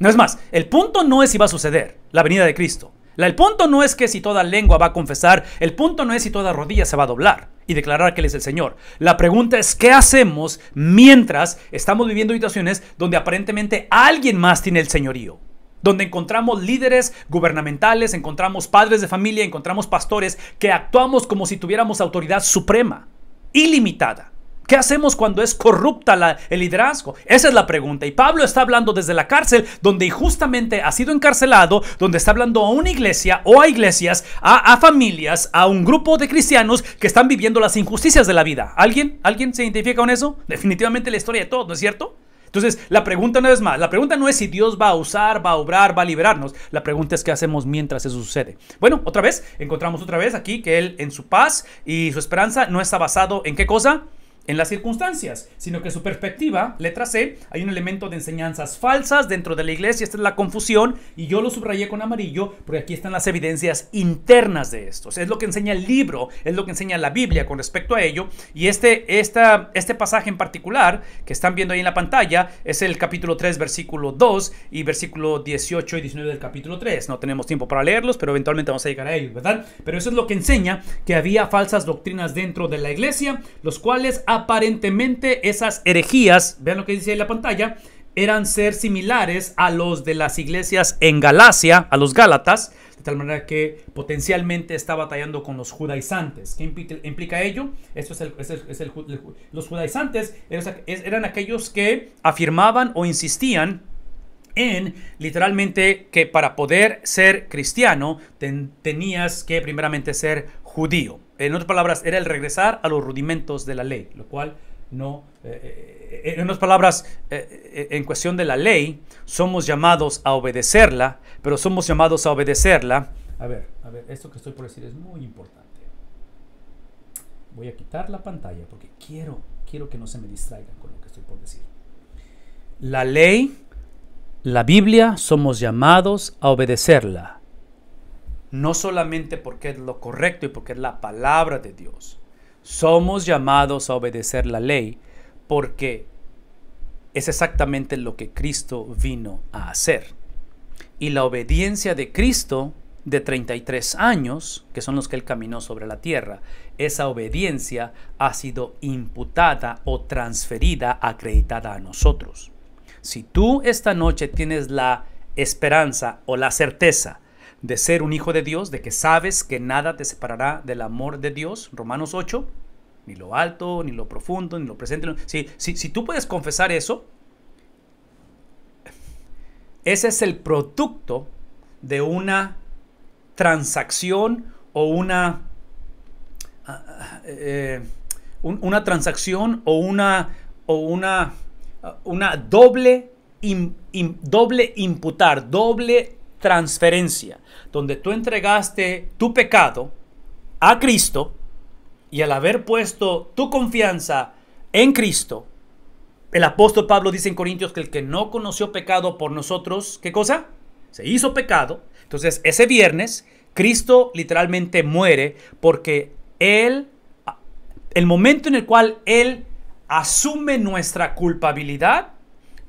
No es más, el punto no es si va a suceder la venida de Cristo. El punto no es que si toda lengua va a confesar, el punto no es si toda rodilla se va a doblar y declarar que Él es el Señor. La pregunta es, ¿qué hacemos mientras estamos viviendo situaciones donde aparentemente alguien más tiene el señorío? Donde encontramos líderes gubernamentales, encontramos padres de familia, encontramos pastores que actuamos como si tuviéramos autoridad suprema, ilimitada. ¿Qué hacemos cuando es corrupta el liderazgo? Esa es la pregunta. Y Pablo está hablando desde la cárcel, donde injustamente ha sido encarcelado, donde está hablando a una iglesia o a iglesias, a, familias, a un grupo de cristianos que están viviendo las injusticias de la vida. ¿Alguien? ¿Alguien se identifica con eso? Definitivamente la historia de todos, ¿no es cierto? Entonces, la pregunta no es más, la pregunta no es si Dios va a usar, va a obrar, va a liberarnos. La pregunta es qué hacemos mientras eso sucede. Bueno, otra vez, encontramos otra vez aquí que Él en su paz y su esperanza no está basado en qué cosa? en las circunstancias, sino que su perspectiva, letra C, hay un elemento de enseñanzas falsas dentro de la iglesia, esta es la confusión, y yo lo subrayé con amarillo porque aquí están las evidencias internas de esto. es lo que enseña el libro, es lo que enseña la Biblia con respecto a ello, y este, esta, este pasaje en particular que están viendo ahí en la pantalla es el capítulo 3, versículo 2 y versículo 18 y 19 del capítulo 3. No tenemos tiempo para leerlos, pero eventualmente vamos a llegar a ellos, ¿verdad? Pero eso es lo que enseña que había falsas doctrinas dentro de la iglesia, los cuales aparentemente esas herejías, vean lo que dice ahí en la pantalla, eran ser similares a los de las iglesias en Galacia, a los Gálatas, de tal manera que potencialmente está batallando con los judaizantes. ¿Qué implica, ello? Esto es, el, los judaizantes eran aquellos que afirmaban o insistían en literalmente que para poder ser cristiano tenías que primeramente ser judío. En otras palabras, era el regresar a los rudimentos de la ley, lo cual no... Eh, eh, en otras palabras, eh, en cuestión de la ley, somos llamados a obedecerla, pero somos llamados a obedecerla. A ver, a ver, esto que estoy por decir es muy importante. Voy a quitar la pantalla porque quiero, quiero que no se me distraigan con lo que estoy por decir. La ley, la Biblia, somos llamados a obedecerla no solamente porque es lo correcto y porque es la palabra de Dios. Somos llamados a obedecer la ley porque es exactamente lo que Cristo vino a hacer. Y la obediencia de Cristo de 33 años, que son los que él caminó sobre la tierra, esa obediencia ha sido imputada o transferida, acreditada a nosotros. Si tú esta noche tienes la esperanza o la certeza de ser un hijo de Dios, de que sabes que nada te separará del amor de Dios, Romanos 8, ni lo alto, ni lo profundo, ni lo presente. Si, tú puedes confesar eso, ese es el producto de una transacción o una, ah, eh, una transacción o una, o una, una doble, doble imputar, doble transferencia donde tú entregaste tu pecado a Cristo y al haber puesto tu confianza en Cristo, el apóstol Pablo dice en Corintios que el que no conoció pecado por nosotros, ¿qué cosa? Se hizo pecado. Entonces, ese viernes, Cristo literalmente muere porque Él, el momento en el cual Él asume nuestra culpabilidad,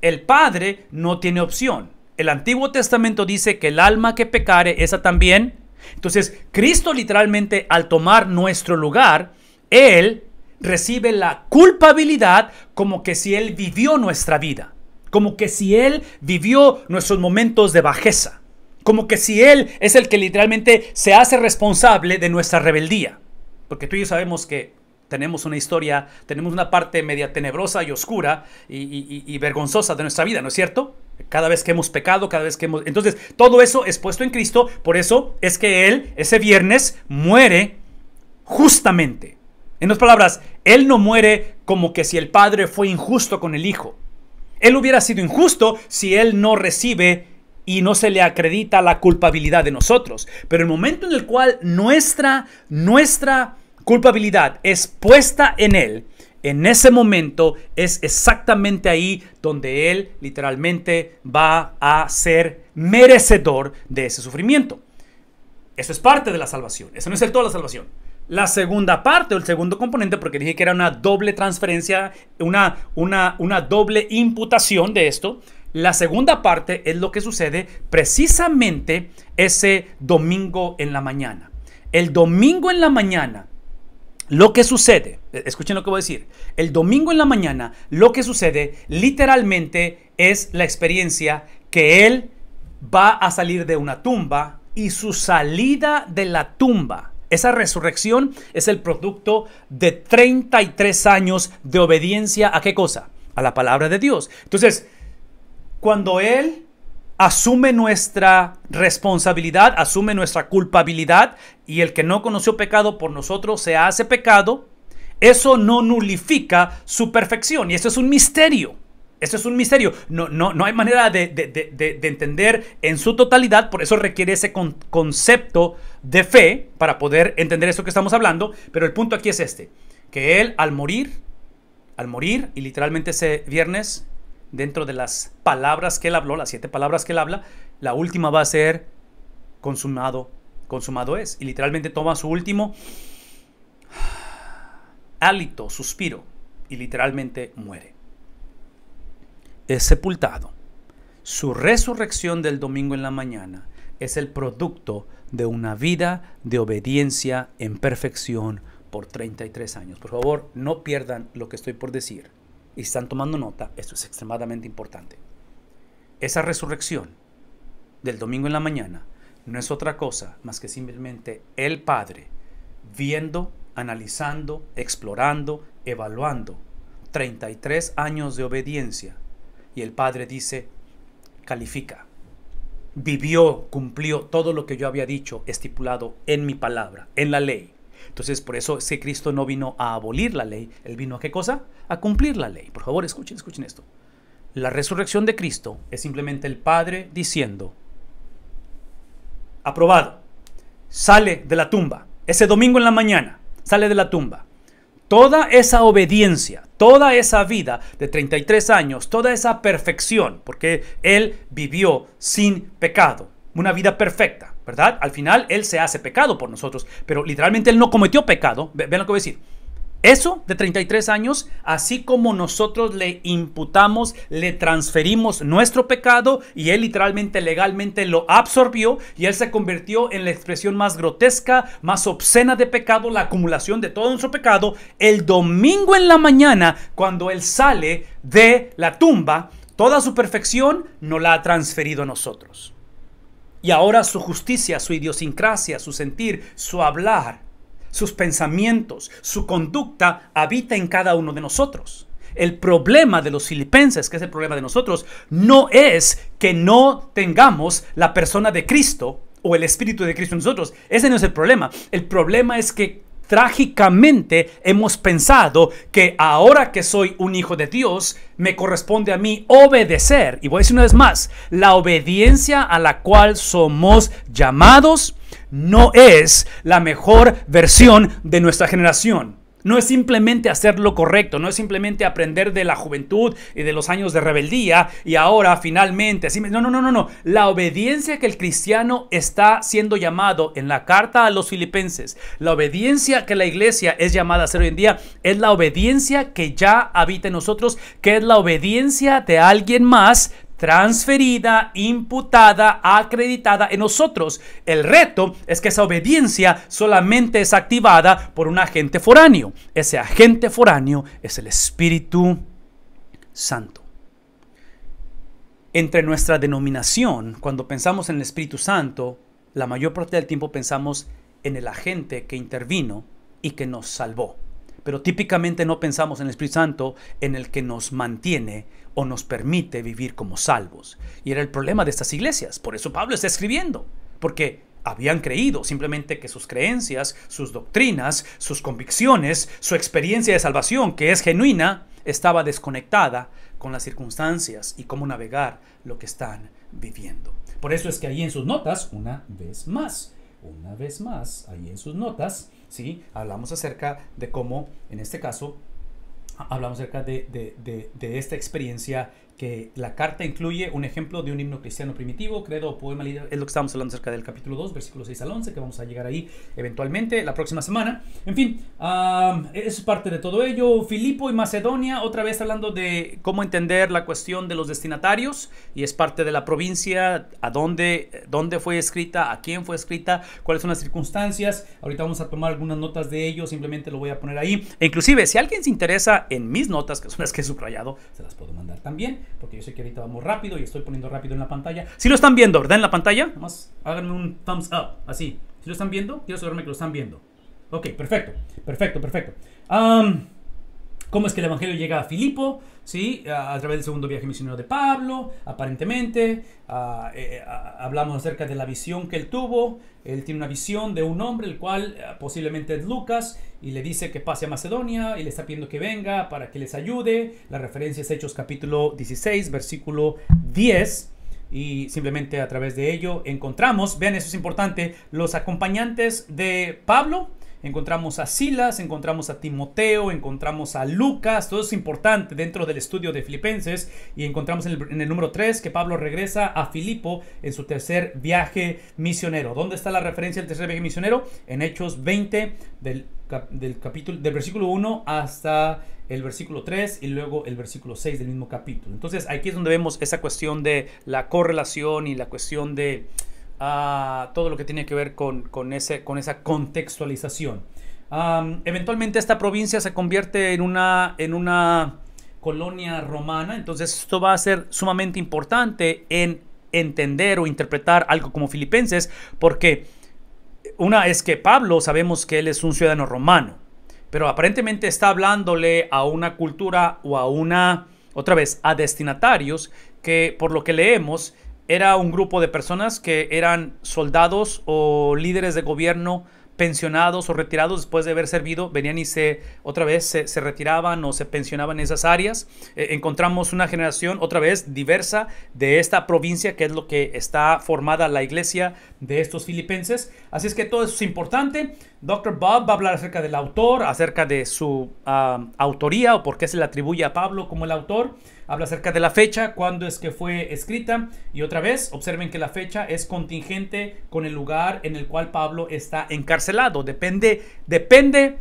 el Padre no tiene opción. El Antiguo Testamento dice que el alma que pecare, esa también. Entonces, Cristo literalmente al tomar nuestro lugar, Él recibe la culpabilidad como que si Él vivió nuestra vida, como que si Él vivió nuestros momentos de bajeza, como que si Él es el que literalmente se hace responsable de nuestra rebeldía. Porque tú y yo sabemos que tenemos una historia, tenemos una parte media tenebrosa y oscura y, vergonzosa de nuestra vida, ¿no es cierto? Cada vez que hemos pecado, cada vez que hemos... Entonces, todo eso es puesto en Cristo, por eso es que Él ese viernes muere justamente. En otras palabras, Él no muere como que si el Padre fue injusto con el Hijo. Él hubiera sido injusto si Él no recibe y no se le acredita la culpabilidad de nosotros. Pero el momento en el cual nuestra, nuestra culpabilidad es puesta en él, en ese momento es exactamente ahí donde él literalmente va a ser merecedor de ese sufrimiento. Eso es parte de la salvación, eso no es el todo de la salvación. La segunda parte o el segundo componente, porque dije que era una doble transferencia, una, una, una doble imputación de esto, la segunda parte es lo que sucede precisamente ese domingo en la mañana. El domingo en la mañana lo que sucede, e, escuchen lo que voy a decir, el domingo en la mañana, lo que sucede literalmente es la experiencia que él va a salir de una tumba y su salida de la tumba, esa resurrección es el producto de 33 años de obediencia a qué cosa? A la palabra de Dios. Entonces, cuando él asume nuestra responsabilidad, asume nuestra culpabilidad y el que no conoció pecado por nosotros se hace pecado, eso no nulifica su perfección y eso es un misterio. eso es un misterio. No, no, no hay manera de, entender en su totalidad. Por eso requiere ese concepto de fe para poder entender eso que estamos hablando. Pero el punto aquí es este. Que él al morir, al morir, y literalmente ese viernes dentro de las palabras que él habló, las siete palabras que él habla, la última va a ser consumado, consumado es. Y literalmente toma su último hálito, suspiro, y literalmente muere. Es sepultado. Su resurrección del domingo en la mañana es el producto de una vida de obediencia en perfección por 33 años. Por favor, no pierdan lo que estoy por decir y están tomando nota, esto es extremadamente importante. Esa resurrección del domingo en la mañana no es otra cosa más que simplemente el Padre viendo, analizando, explorando, evaluando 33 años de obediencia y el Padre dice, califica, vivió, cumplió todo lo que yo había dicho estipulado en mi palabra, en la ley entonces, por eso ese Cristo no vino a abolir la ley, él vino a qué cosa? A cumplir la ley. Por favor, escuchen, escuchen esto. La resurrección de Cristo es simplemente el Padre diciendo, aprobado, sale de la tumba, ese domingo en la mañana, sale de la tumba. Toda esa obediencia, toda esa vida de 33 años, toda esa perfección, porque Él vivió sin pecado, una vida perfecta ¿verdad? Al final Él se hace pecado por nosotros, pero literalmente Él no cometió pecado. Vean lo que voy a decir. Eso de 33 años, así como nosotros le imputamos, le transferimos nuestro pecado y él literalmente legalmente lo absorbió y él se convirtió en la expresión más grotesca, más obscena de pecado, la acumulación de todo nuestro pecado. El domingo en la mañana, cuando él sale de la tumba, toda su perfección no la ha transferido a nosotros. Y ahora su justicia, su idiosincrasia, su sentir, su hablar, sus pensamientos, su conducta habita en cada uno de nosotros. El problema de los filipenses, que es el problema de nosotros, no es que no tengamos la persona de Cristo o el Espíritu de Cristo en nosotros. Ese no es el problema. El problema es que Trágicamente hemos pensado que ahora que soy un hijo de Dios, me corresponde a mí obedecer. Y voy a decir una vez más, la obediencia a la cual somos llamados no es la mejor versión de nuestra generación. No es simplemente hacer lo correcto, no es simplemente aprender de la juventud y de los años de rebeldía y ahora finalmente. Así, no, no, no, no, no. La obediencia que el cristiano está siendo llamado en la carta a los filipenses, la obediencia que la iglesia es llamada a hacer hoy en día, es la obediencia que ya habita en nosotros, que es la obediencia de alguien más transferida, imputada, acreditada en nosotros. El reto es que esa obediencia solamente es activada por un agente foráneo. Ese agente foráneo es el Espíritu Santo. Entre nuestra denominación, cuando pensamos en el Espíritu Santo, la mayor parte del tiempo pensamos en el agente que intervino y que nos salvó. Pero típicamente no pensamos en el Espíritu Santo, en el que nos mantiene o nos permite vivir como salvos. Y era el problema de estas iglesias. Por eso Pablo está escribiendo, porque habían creído, simplemente que sus creencias, sus doctrinas, sus convicciones, su experiencia de salvación, que es genuina, estaba desconectada con las circunstancias y cómo navegar lo que están viviendo. Por eso es que ahí en sus notas, una vez más, una vez más, ahí en sus notas, ¿sí? hablamos acerca de cómo, en este caso, hablamos acerca de, esta experiencia que la carta incluye un ejemplo de un himno cristiano primitivo, credo o poema líder. Es lo que estamos hablando acerca del capítulo 2, versículos 6 al 11, que vamos a llegar ahí eventualmente la próxima semana. En fin, es parte de todo ello. Filipo y Macedonia, otra vez hablando de cómo entender la cuestión de los destinatarios, y es parte de la provincia, a dónde, dónde fue escrita, a quién fue escrita, cuáles son las circunstancias. Ahorita vamos a tomar algunas notas de ello, simplemente lo voy a poner ahí. E inclusive, si alguien se interesa en mis notas, que son las que he subrayado, se las puedo mandar también porque yo sé que ahorita vamos rápido y estoy poniendo rápido en la pantalla. Si lo están viendo, ¿verdad? En la pantalla, nomás háganme un thumbs up, así. Si lo están viendo, quiero asegurarme que lo están viendo. Ok, perfecto, perfecto, perfecto. ¿Cómo es que el Evangelio llega a Filipo? ¿sí? A, través del segundo viaje misionero de Pablo, aparentemente. Eh, hablamos acerca de la visión que él tuvo. Él tiene una visión de un hombre, el cual eh, posiblemente es Lucas, y le dice que pase a Macedonia y le está pidiendo que venga para que les ayude. La referencia es Hechos capítulo 16, versículo 10 y simplemente a través de ello encontramos, vean eso es importante, los acompañantes de Pablo Encontramos a Silas, encontramos a Timoteo, encontramos a Lucas, todo es importante dentro del estudio de Filipenses. Y encontramos en el, número 3 que Pablo regresa a Filipo en su tercer viaje misionero. ¿Dónde está la referencia del tercer viaje misionero? En Hechos 20 del capítulo, del versículo 1 hasta el versículo 3 y luego el versículo 6 del mismo capítulo. Entonces aquí es donde vemos esa cuestión de la correlación y la cuestión de a todo lo que tiene que ver con, ese, con esa contextualización. eventualmente esta provincia se convierte en una, en una colonia romana, entonces esto va a ser sumamente importante en entender o interpretar algo como Filipenses, porque una es que Pablo sabemos que él es un ciudadano romano, pero aparentemente está hablándole a una cultura o a una, otra vez, a destinatarios que por lo que leemos era un grupo de personas que eran soldados o líderes de gobierno pensionados o retirados después de haber servido, venían y se otra vez se, retiraban o se pensionaban en esas áreas. Eh, encontramos una generación otra vez diversa de esta provincia, que es lo que está formada la iglesia de estos filipenses. Así es que todo eso es importante. Dr. Bob va a hablar acerca del autor, acerca de su ah, autoría o por qué se le atribuye a Pablo como el autor habla acerca de la fecha, cuándo es que fue escrita y otra vez observen que la fecha es contingente con el lugar en el cual Pablo está encarcelado. Depende, depende,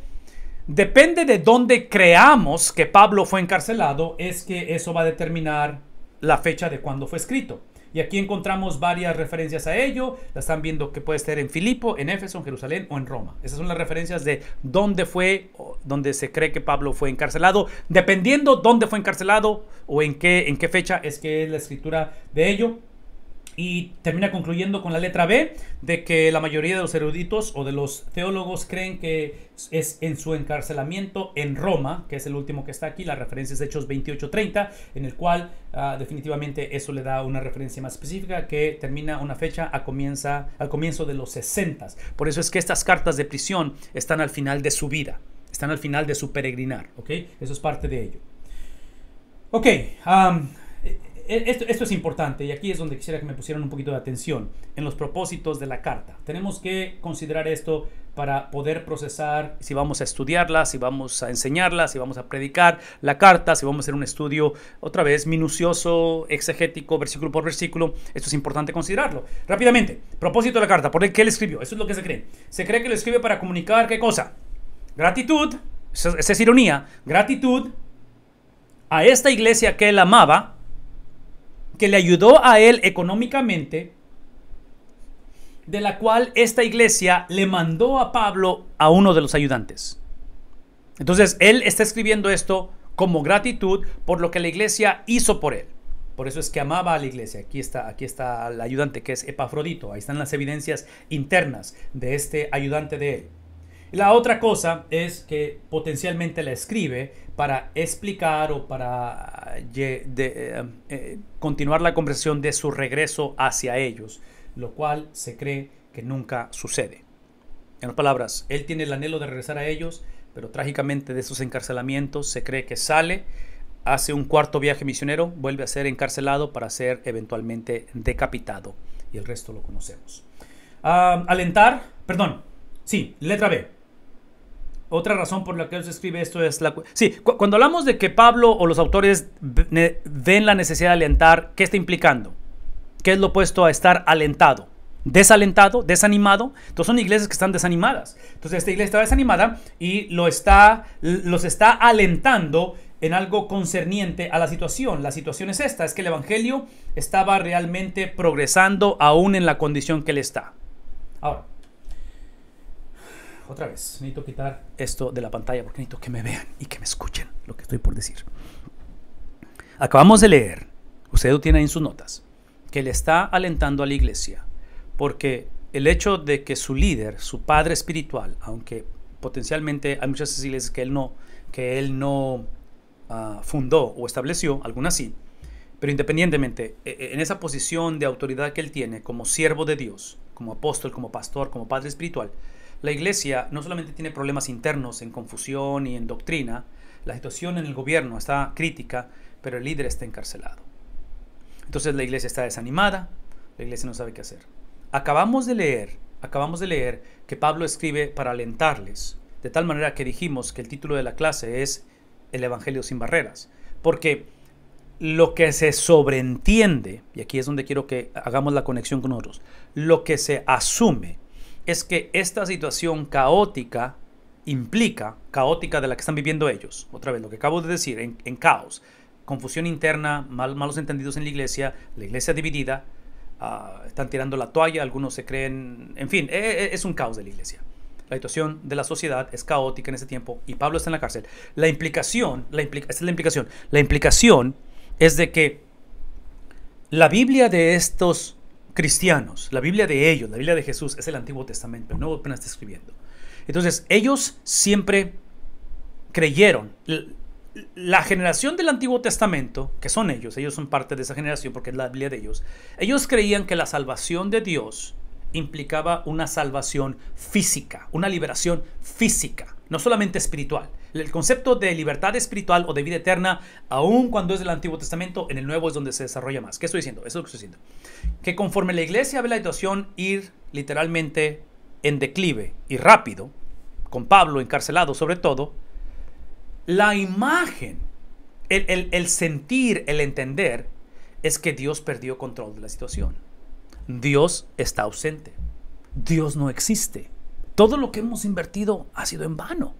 depende de dónde creamos que Pablo fue encarcelado, es que eso va a determinar la fecha de cuándo fue escrito. Y aquí encontramos varias referencias a ello. La están viendo que puede estar en Filipo, en Éfeso, en Jerusalén o en Roma. Esas son las referencias de dónde fue, dónde se cree que Pablo fue encarcelado. Dependiendo dónde fue encarcelado o en qué, en qué fecha es que es la escritura de ello. Y termina concluyendo con la letra B, de que la mayoría de los eruditos o de los teólogos creen que es en su encarcelamiento en Roma, que es el último que está aquí, la referencia es Hechos 28:30, en el cual ah, definitivamente eso le da una referencia más específica que termina una fecha a comienza, al comienzo de los 60. Por eso es que estas cartas de prisión están al final de su vida, están al final de su peregrinar, ¿ok? Eso es parte de ello. Ok, e, esto, es importante y aquí es donde quisiera que me pusieran un poquito de atención en los propósitos de la carta. Tenemos que considerar esto para poder procesar si vamos a estudiarla, si vamos a enseñarla, si vamos a predicar la carta, si vamos a hacer un estudio otra vez minucioso, exegético, versículo por versículo. Esto es importante considerarlo. Rápidamente, propósito de la carta, ¿por qué él escribió? Eso es lo que se cree. Se cree que lo escribe para comunicar qué cosa? Gratitud, esa es ironía, gratitud a esta iglesia que él amaba que le ayudó a él económicamente, de la cual esta iglesia le mandó a Pablo a uno de los ayudantes. Entonces, él está escribiendo esto como gratitud por lo que la iglesia hizo por él. Por eso es que amaba a la iglesia. Aquí está, aquí está el ayudante que es Epafrodito. Ahí están las evidencias internas de este ayudante de él. La otra cosa es que potencialmente la escribe para explicar o para eh, eh, eh, continuar la conversación de su regreso hacia ellos, lo cual se cree que nunca sucede. En otras palabras, él tiene el anhelo de regresar a ellos, pero trágicamente de esos encarcelamientos se cree que sale, hace un cuarto viaje misionero, vuelve a ser encarcelado para ser eventualmente decapitado. Y el resto lo conocemos. Ah, alentar, perdón, sí, letra B otra razón por la que se escribe esto es la... Sí, cuando hablamos de que Pablo o los autores ven la necesidad de alentar, ¿qué está implicando? ¿Qué es lo opuesto a estar alentado? Desalentado, desanimado. Entonces son iglesias que están desanimadas. Entonces esta iglesia está desanimada y lo está, los está alentando en algo concerniente a la situación. La situación es esta, es que el Evangelio estaba realmente progresando aún en la condición que le está. Ahora, otra vez. Necesito quitar esto de la pantalla porque necesito que me vean y que me escuchen lo que estoy por decir. Acabamos de leer, usted lo tiene ahí en sus notas, que le está alentando a la iglesia porque el hecho de que su líder, su padre espiritual, aunque potencialmente hay muchas iglesias que él no, que él no ah, fundó o estableció, algunas sí, pero independientemente, e, e, en esa posición de autoridad que él tiene como siervo de Dios, como apóstol, como pastor, como padre espiritual, la iglesia no solamente tiene problemas internos en confusión y en doctrina, la situación en el gobierno está crítica, pero el líder está encarcelado. Entonces la iglesia está desanimada, la iglesia no sabe qué hacer. Acabamos de leer, acabamos de leer que Pablo escribe para alentarles, de tal manera que dijimos que el título de la clase es El Evangelio sin barreras, porque lo que se sobreentiende, y aquí es donde quiero que hagamos la conexión con otros, lo que se asume es que esta situación caótica implica, caótica de la que están viviendo ellos, otra vez lo que acabo de decir, en, caos, confusión interna, mal, malos entendidos en la iglesia, la iglesia dividida, ah, están tirando la toalla, algunos se creen, en fin, e, e, es, un caos de la iglesia. La situación de la sociedad es caótica en ese tiempo y Pablo está en la cárcel. La implicación, la esta es la implicación, la implicación es de que la Biblia de estos cristianos, la Biblia de ellos, la Biblia de Jesús, es el Antiguo Testamento, no Nuevo apenas está escribiendo. Entonces, ellos siempre creyeron. La generación del Antiguo Testamento, que son ellos, ellos son parte de esa generación porque es la Biblia de ellos, ellos creían que la salvación de Dios implicaba una salvación física, una liberación física, no solamente espiritual. El concepto de libertad espiritual o de vida eterna, aun cuando es del Antiguo Testamento, en el Nuevo es donde se desarrolla más. ¿Qué estoy diciendo? Eso es lo que estoy diciendo. Que conforme la iglesia ve la situación ir literalmente en declive y rápido, con Pablo encarcelado sobre todo, la imagen, el, el sentir, el entender, es que Dios perdió control de la situación. Dios está ausente. Dios no existe. Todo lo que hemos invertido ha sido en vano.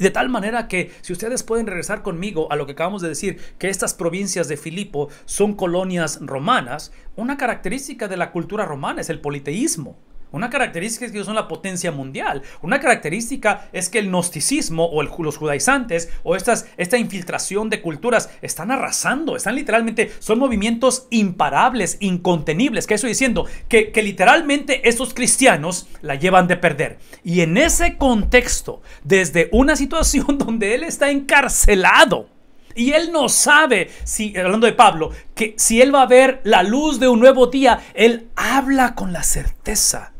De tal manera que si ustedes pueden regresar conmigo a lo que acabamos de decir, que estas provincias de Filipo son colonias romanas, una característica de la cultura romana es el politeísmo. Una característica es que ellos son la potencia mundial. Una característica es que el gnosticismo o los judaizantes o esta infiltración de culturas están arrasando, están literalmente, son movimientos imparables, incontenibles. ¿Qué estoy diciendo? Que, literalmente esos cristianos la llevan de perder. Y en ese contexto, desde una situación donde él está encarcelado, y él no sabe, si, hablando de Pablo, que si él va a ver la luz de un nuevo día, él habla con la certeza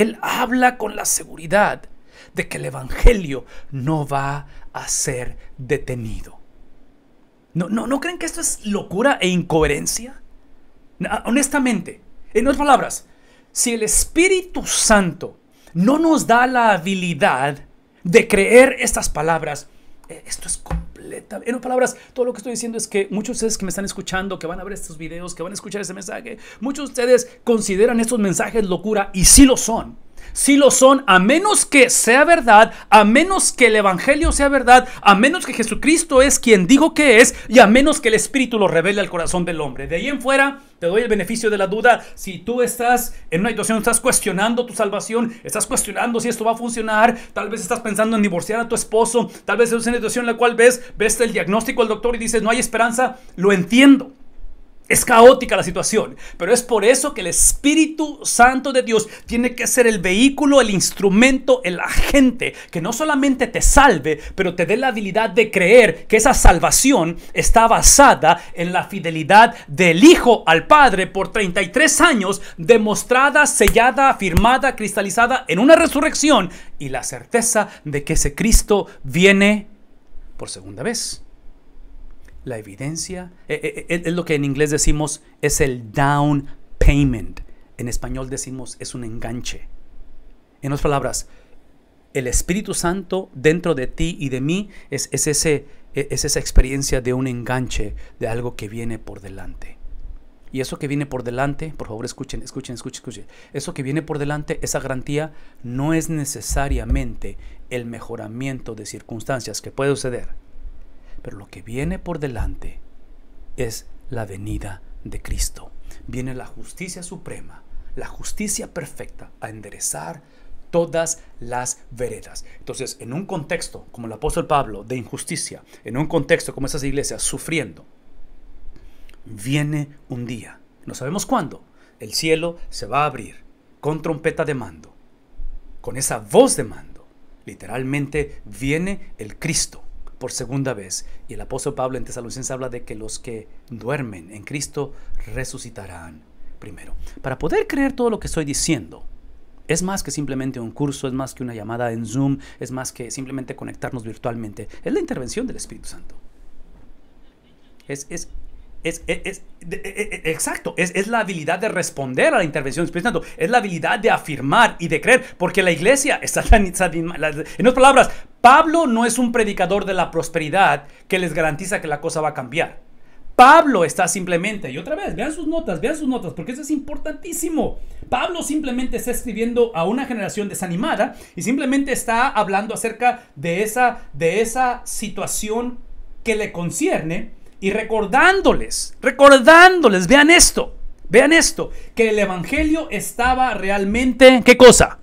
él habla con la seguridad de que el Evangelio no va a ser detenido. ¿No, no, ¿no creen que esto es locura e incoherencia? Honestamente, en otras palabras, si el Espíritu Santo no nos da la habilidad de creer estas palabras, eh, esto es en En palabras, todo lo que estoy diciendo es que muchos de ustedes que me están escuchando, que van a ver estos videos, que van a escuchar este mensaje, muchos de ustedes consideran estos mensajes locura y sí lo son. Si lo son, a menos que sea verdad, a menos que el Evangelio sea verdad, a menos que Jesucristo es quien dijo que es y a menos que el Espíritu lo revele al corazón del hombre. De ahí en fuera, te doy el beneficio de la duda. Si tú estás en una situación, estás cuestionando tu salvación, estás cuestionando si esto va a funcionar, tal vez estás pensando en divorciar a tu esposo, tal vez en una situación en la cual ves, ves el diagnóstico del doctor y dices, no hay esperanza, lo entiendo. Es caótica la situación, pero es por eso que el Espíritu Santo de Dios tiene que ser el vehículo, el instrumento, el agente que no solamente te salve, pero te dé la habilidad de creer que esa salvación está basada en la fidelidad del Hijo al Padre por 33 años, demostrada, sellada, afirmada, cristalizada en una resurrección y la certeza de que ese Cristo viene por segunda vez la evidencia. Eh, eh, eh, es lo que en inglés decimos es el down payment. En español decimos es un enganche. En otras palabras, el Espíritu Santo dentro de ti y de mí es, ese, e, es esa experiencia de un enganche, de algo que viene por delante. Y eso que viene por delante, por favor escuchen, escuchen, escuchen, escuchen. Eso que viene por delante, esa garantía, no es necesariamente el mejoramiento de circunstancias que puede suceder. Pero lo que viene por delante es la venida de Cristo. Viene la justicia suprema, la justicia perfecta a enderezar todas las veredas. Entonces, en un contexto como el apóstol Pablo de injusticia, en un contexto como esas iglesias sufriendo, viene un día, no sabemos cuándo, el cielo se va a abrir con trompeta de mando, con esa voz de mando. Literalmente viene el Cristo por segunda vez. Y el apóstol Pablo en Tesalonicenses habla de que los que duermen en Cristo resucitarán primero. Para poder creer todo lo que estoy diciendo, es más que simplemente un curso, es más que una llamada en Zoom, es más que simplemente conectarnos virtualmente. Es la intervención del Espíritu Santo. Es, es es, e, e, e, exacto, es, la habilidad de responder a la intervención del Espíritu Santo, es la habilidad de afirmar y de creer, porque la iglesia está en otras palabras, Pablo no es un predicador de la prosperidad que les garantiza que la cosa va a cambiar. Pablo está simplemente, y otra vez, vean sus notas, vean sus notas, porque eso es importantísimo. Pablo simplemente está escribiendo a una generación desanimada y simplemente está hablando acerca de esa, de esa situación que le concierne y recordándoles, recordándoles, vean esto, vean esto, que el Evangelio estaba realmente, ¿qué cosa?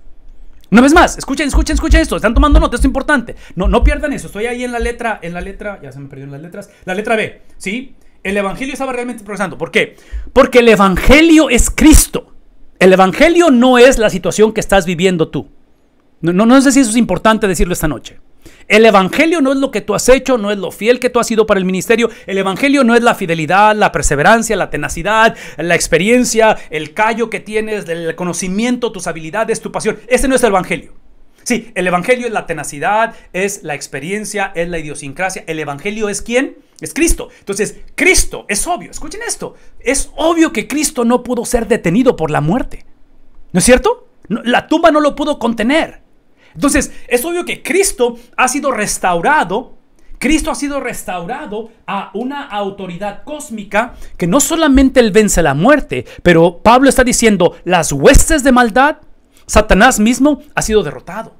Una vez más, escuchen, escuchen, escuchen esto, están tomando nota, esto es importante. No, no pierdan eso, estoy ahí en la letra, en la letra, ya se me perdieron las letras, la letra B, ¿sí? El Evangelio estaba realmente progresando, ¿por qué? Porque el Evangelio es Cristo. El Evangelio no es la situación que estás viviendo tú. No, no, no sé si eso es importante decirlo esta noche. El Evangelio no es lo que tú has hecho, no es lo fiel que tú has sido para el ministerio. El Evangelio no es la fidelidad, la perseverancia, la tenacidad, la experiencia, el callo que tienes, el conocimiento, tus habilidades, tu pasión. Ese no es el Evangelio. Sí, el Evangelio es la tenacidad, es la experiencia, es la idiosincrasia. El Evangelio es quién? Es Cristo. Entonces, Cristo, es obvio, escuchen esto, es obvio que Cristo no pudo ser detenido por la muerte. ¿No es cierto? la tumba no lo pudo contener. Entonces, es obvio que Cristo ha sido restaurado, Cristo ha sido restaurado a una autoridad cósmica que no solamente él vence la muerte, pero Pablo está diciendo, las huestes de maldad, Satanás mismo ha sido derrotado.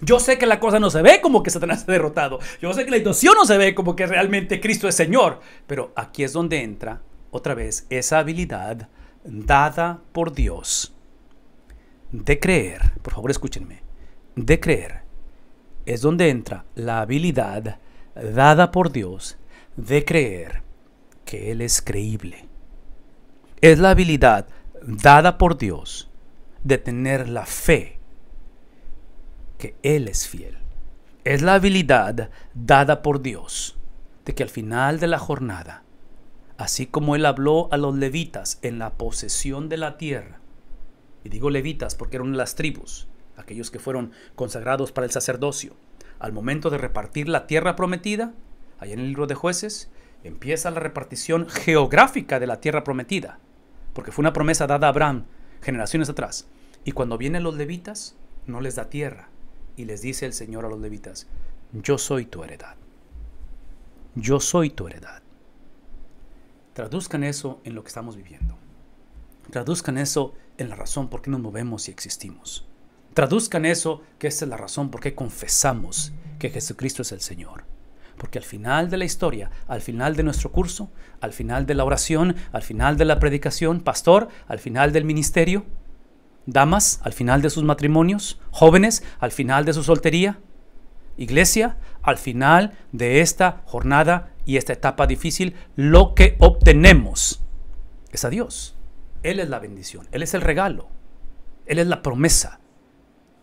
Yo sé que la cosa no se ve como que Satanás ha derrotado. Yo sé que la situación no se ve como que realmente Cristo es Señor. Pero aquí es donde entra otra vez esa habilidad dada por Dios de creer. Por favor, escúchenme de creer es donde entra la habilidad dada por Dios de creer que Él es creíble. Es la habilidad dada por Dios de tener la fe que Él es fiel. Es la habilidad dada por Dios de que al final de la jornada, así como Él habló a los levitas en la posesión de la tierra, y digo levitas porque eran las tribus, aquellos que fueron consagrados para el sacerdocio, al momento de repartir la tierra prometida, allá en el libro de jueces, empieza la repartición geográfica de la tierra prometida, porque fue una promesa dada a Abraham generaciones atrás. Y cuando vienen los levitas, no les da tierra. Y les dice el Señor a los levitas, yo soy tu heredad. Yo soy tu heredad. Traduzcan eso en lo que estamos viviendo. Traduzcan eso en la razón por qué nos movemos y existimos. Traduzcan eso, que esta es la razón por qué confesamos que Jesucristo es el Señor. Porque al final de la historia, al final de nuestro curso, al final de la oración, al final de la predicación, pastor, al final del ministerio, damas, al final de sus matrimonios, jóvenes, al final de su soltería, iglesia, al final de esta jornada y esta etapa difícil, lo que obtenemos es a Dios. Él es la bendición, Él es el regalo, Él es la promesa.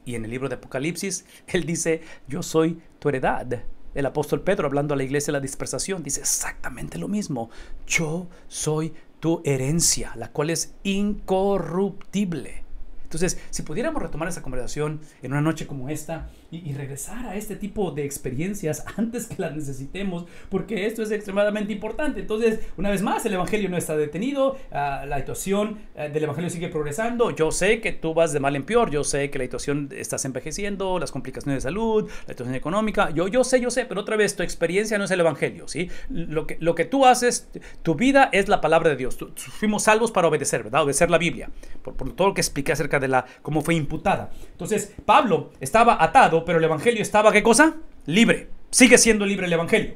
Y en el libro de Apocalipsis, él dice, yo soy tu heredad. El apóstol Pedro, hablando a la iglesia de la dispersación, dice exactamente lo mismo. Yo soy tu herencia, la cual es incorruptible. Entonces, si pudiéramos retomar esa conversación en una noche como esta, y, regresar a este tipo de experiencias antes que las necesitemos, porque esto es extremadamente importante. Entonces, una vez más, el Evangelio no está detenido, ah, la situación ah, del Evangelio sigue progresando. Yo sé que tú vas de mal en peor, yo sé que la situación estás envejeciendo, las complicaciones de salud, la situación económica, yo, yo sé, yo sé, pero otra vez, tu experiencia no es el Evangelio, ¿sí? Lo que, lo que tú haces, tu vida es la palabra de Dios. fuimos salvos para obedecer, ¿verdad? Obedecer la Biblia, por, por todo lo que expliqué acerca de la, cómo fue imputada. Entonces, Pablo estaba atado pero el Evangelio estaba, ¿qué cosa? Libre. Sigue siendo libre el Evangelio.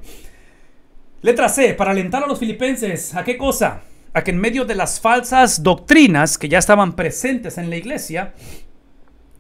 Letra C, para alentar a los filipenses, ¿a qué cosa? A que en medio de las falsas doctrinas que ya estaban presentes en la iglesia,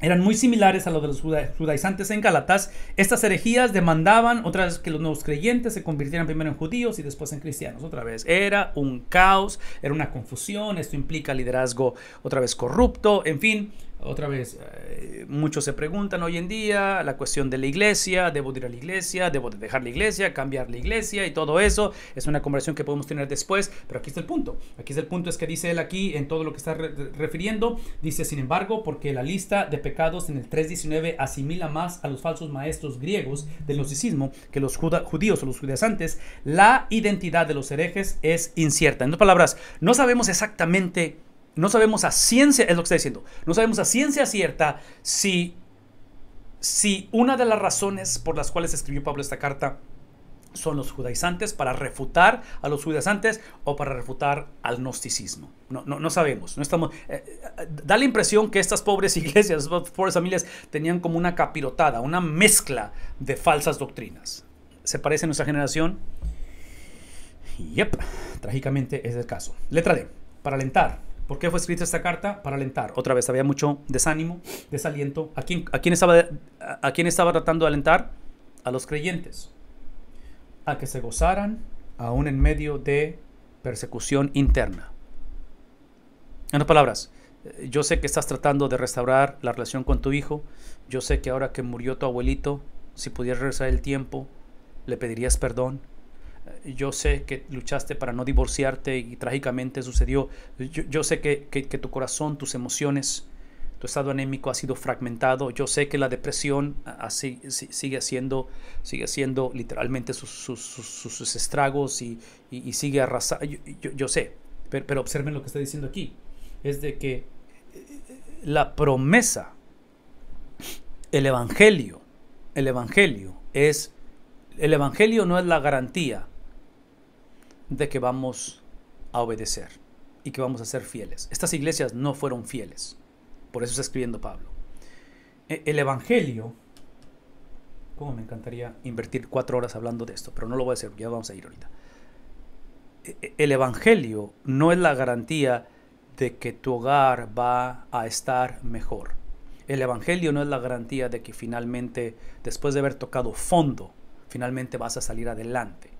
eran muy similares a lo de los judaizantes en Galatas. Estas herejías demandaban otra vez que los nuevos creyentes se convirtieran primero en judíos y después en cristianos. Otra vez, era un caos, era una confusión, esto implica liderazgo otra vez corrupto, en fin, otra vez, eh, muchos se preguntan hoy en día la cuestión de la iglesia, debo ir a la iglesia, debo dejar la iglesia, cambiar la iglesia y todo eso. Es una conversación que podemos tener después, pero aquí está el punto. Aquí está el punto, es que dice él aquí en todo lo que está refiriendo, dice, sin embargo, porque la lista de pecados en el 3.19 asimila más a los falsos maestros griegos del gnosticismo que los judíos o los antes. la identidad de los herejes es incierta. En otras palabras, no sabemos exactamente no sabemos a ciencia, es lo que está diciendo, no sabemos a ciencia cierta si, si una de las razones por las cuales escribió Pablo esta carta son los judaizantes para refutar a los judaizantes o para refutar al gnosticismo. No, no, no sabemos, no estamos... Eh, eh, da la impresión que estas pobres iglesias, estas pobres familias tenían como una capirotada, una mezcla de falsas doctrinas. ¿Se parece a nuestra generación? Yep, trágicamente es el caso. Letra D, para alentar, ¿Por qué fue escrita esta carta? Para alentar. Otra vez, había mucho desánimo, desaliento. ¿A quién, estaba, estaba tratando de alentar? A los creyentes. A que se gozaran aún en medio de persecución interna. En otras palabras, eh, yo sé que estás tratando de restaurar la relación con tu hijo. Yo sé que ahora que murió tu abuelito, si pudieras regresar el tiempo, le pedirías perdón yo sé que luchaste para no divorciarte y trágicamente sucedió. Yo, sé que, tu corazón, tus emociones, tu estado anémico ha sido fragmentado. Yo sé que la depresión sigue, haciendo, sigue haciendo literalmente sus, estragos y, sigue arrasando. Yo, sé, pero, pero observen lo que está diciendo aquí. Es de que eh, la promesa, el evangelio, el evangelio es el Evangelio no es la garantía, de que vamos a obedecer y que vamos a ser fieles. Estas iglesias no fueron fieles. Por eso está escribiendo Pablo. E, el Evangelio, como me encantaría invertir cuatro horas hablando de esto, pero no lo voy a hacer, ya vamos a ir ahorita. E, e, el Evangelio no es la garantía de que tu hogar va a estar mejor. El Evangelio no es la garantía de que finalmente, después de haber tocado fondo, finalmente vas a salir adelante.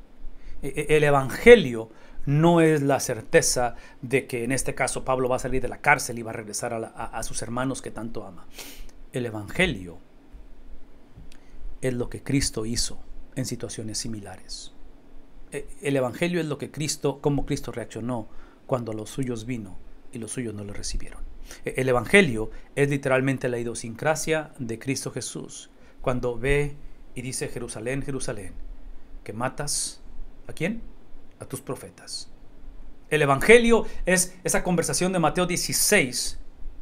E, e, el Evangelio no es la certeza de que en este caso Pablo va a salir de la cárcel y va a regresar a, sus hermanos que tanto ama. El Evangelio es lo que Cristo hizo en situaciones similares. E, el Evangelio es lo que Cristo, cómo Cristo reaccionó cuando los suyos vino y los suyos no lo recibieron. El Evangelio es literalmente la idiosincrasia de Cristo Jesús, cuando ve y dice Jerusalén, Jerusalén, que matas ¿A quién? A tus profetas. El Evangelio es esa conversación de Mateo 16,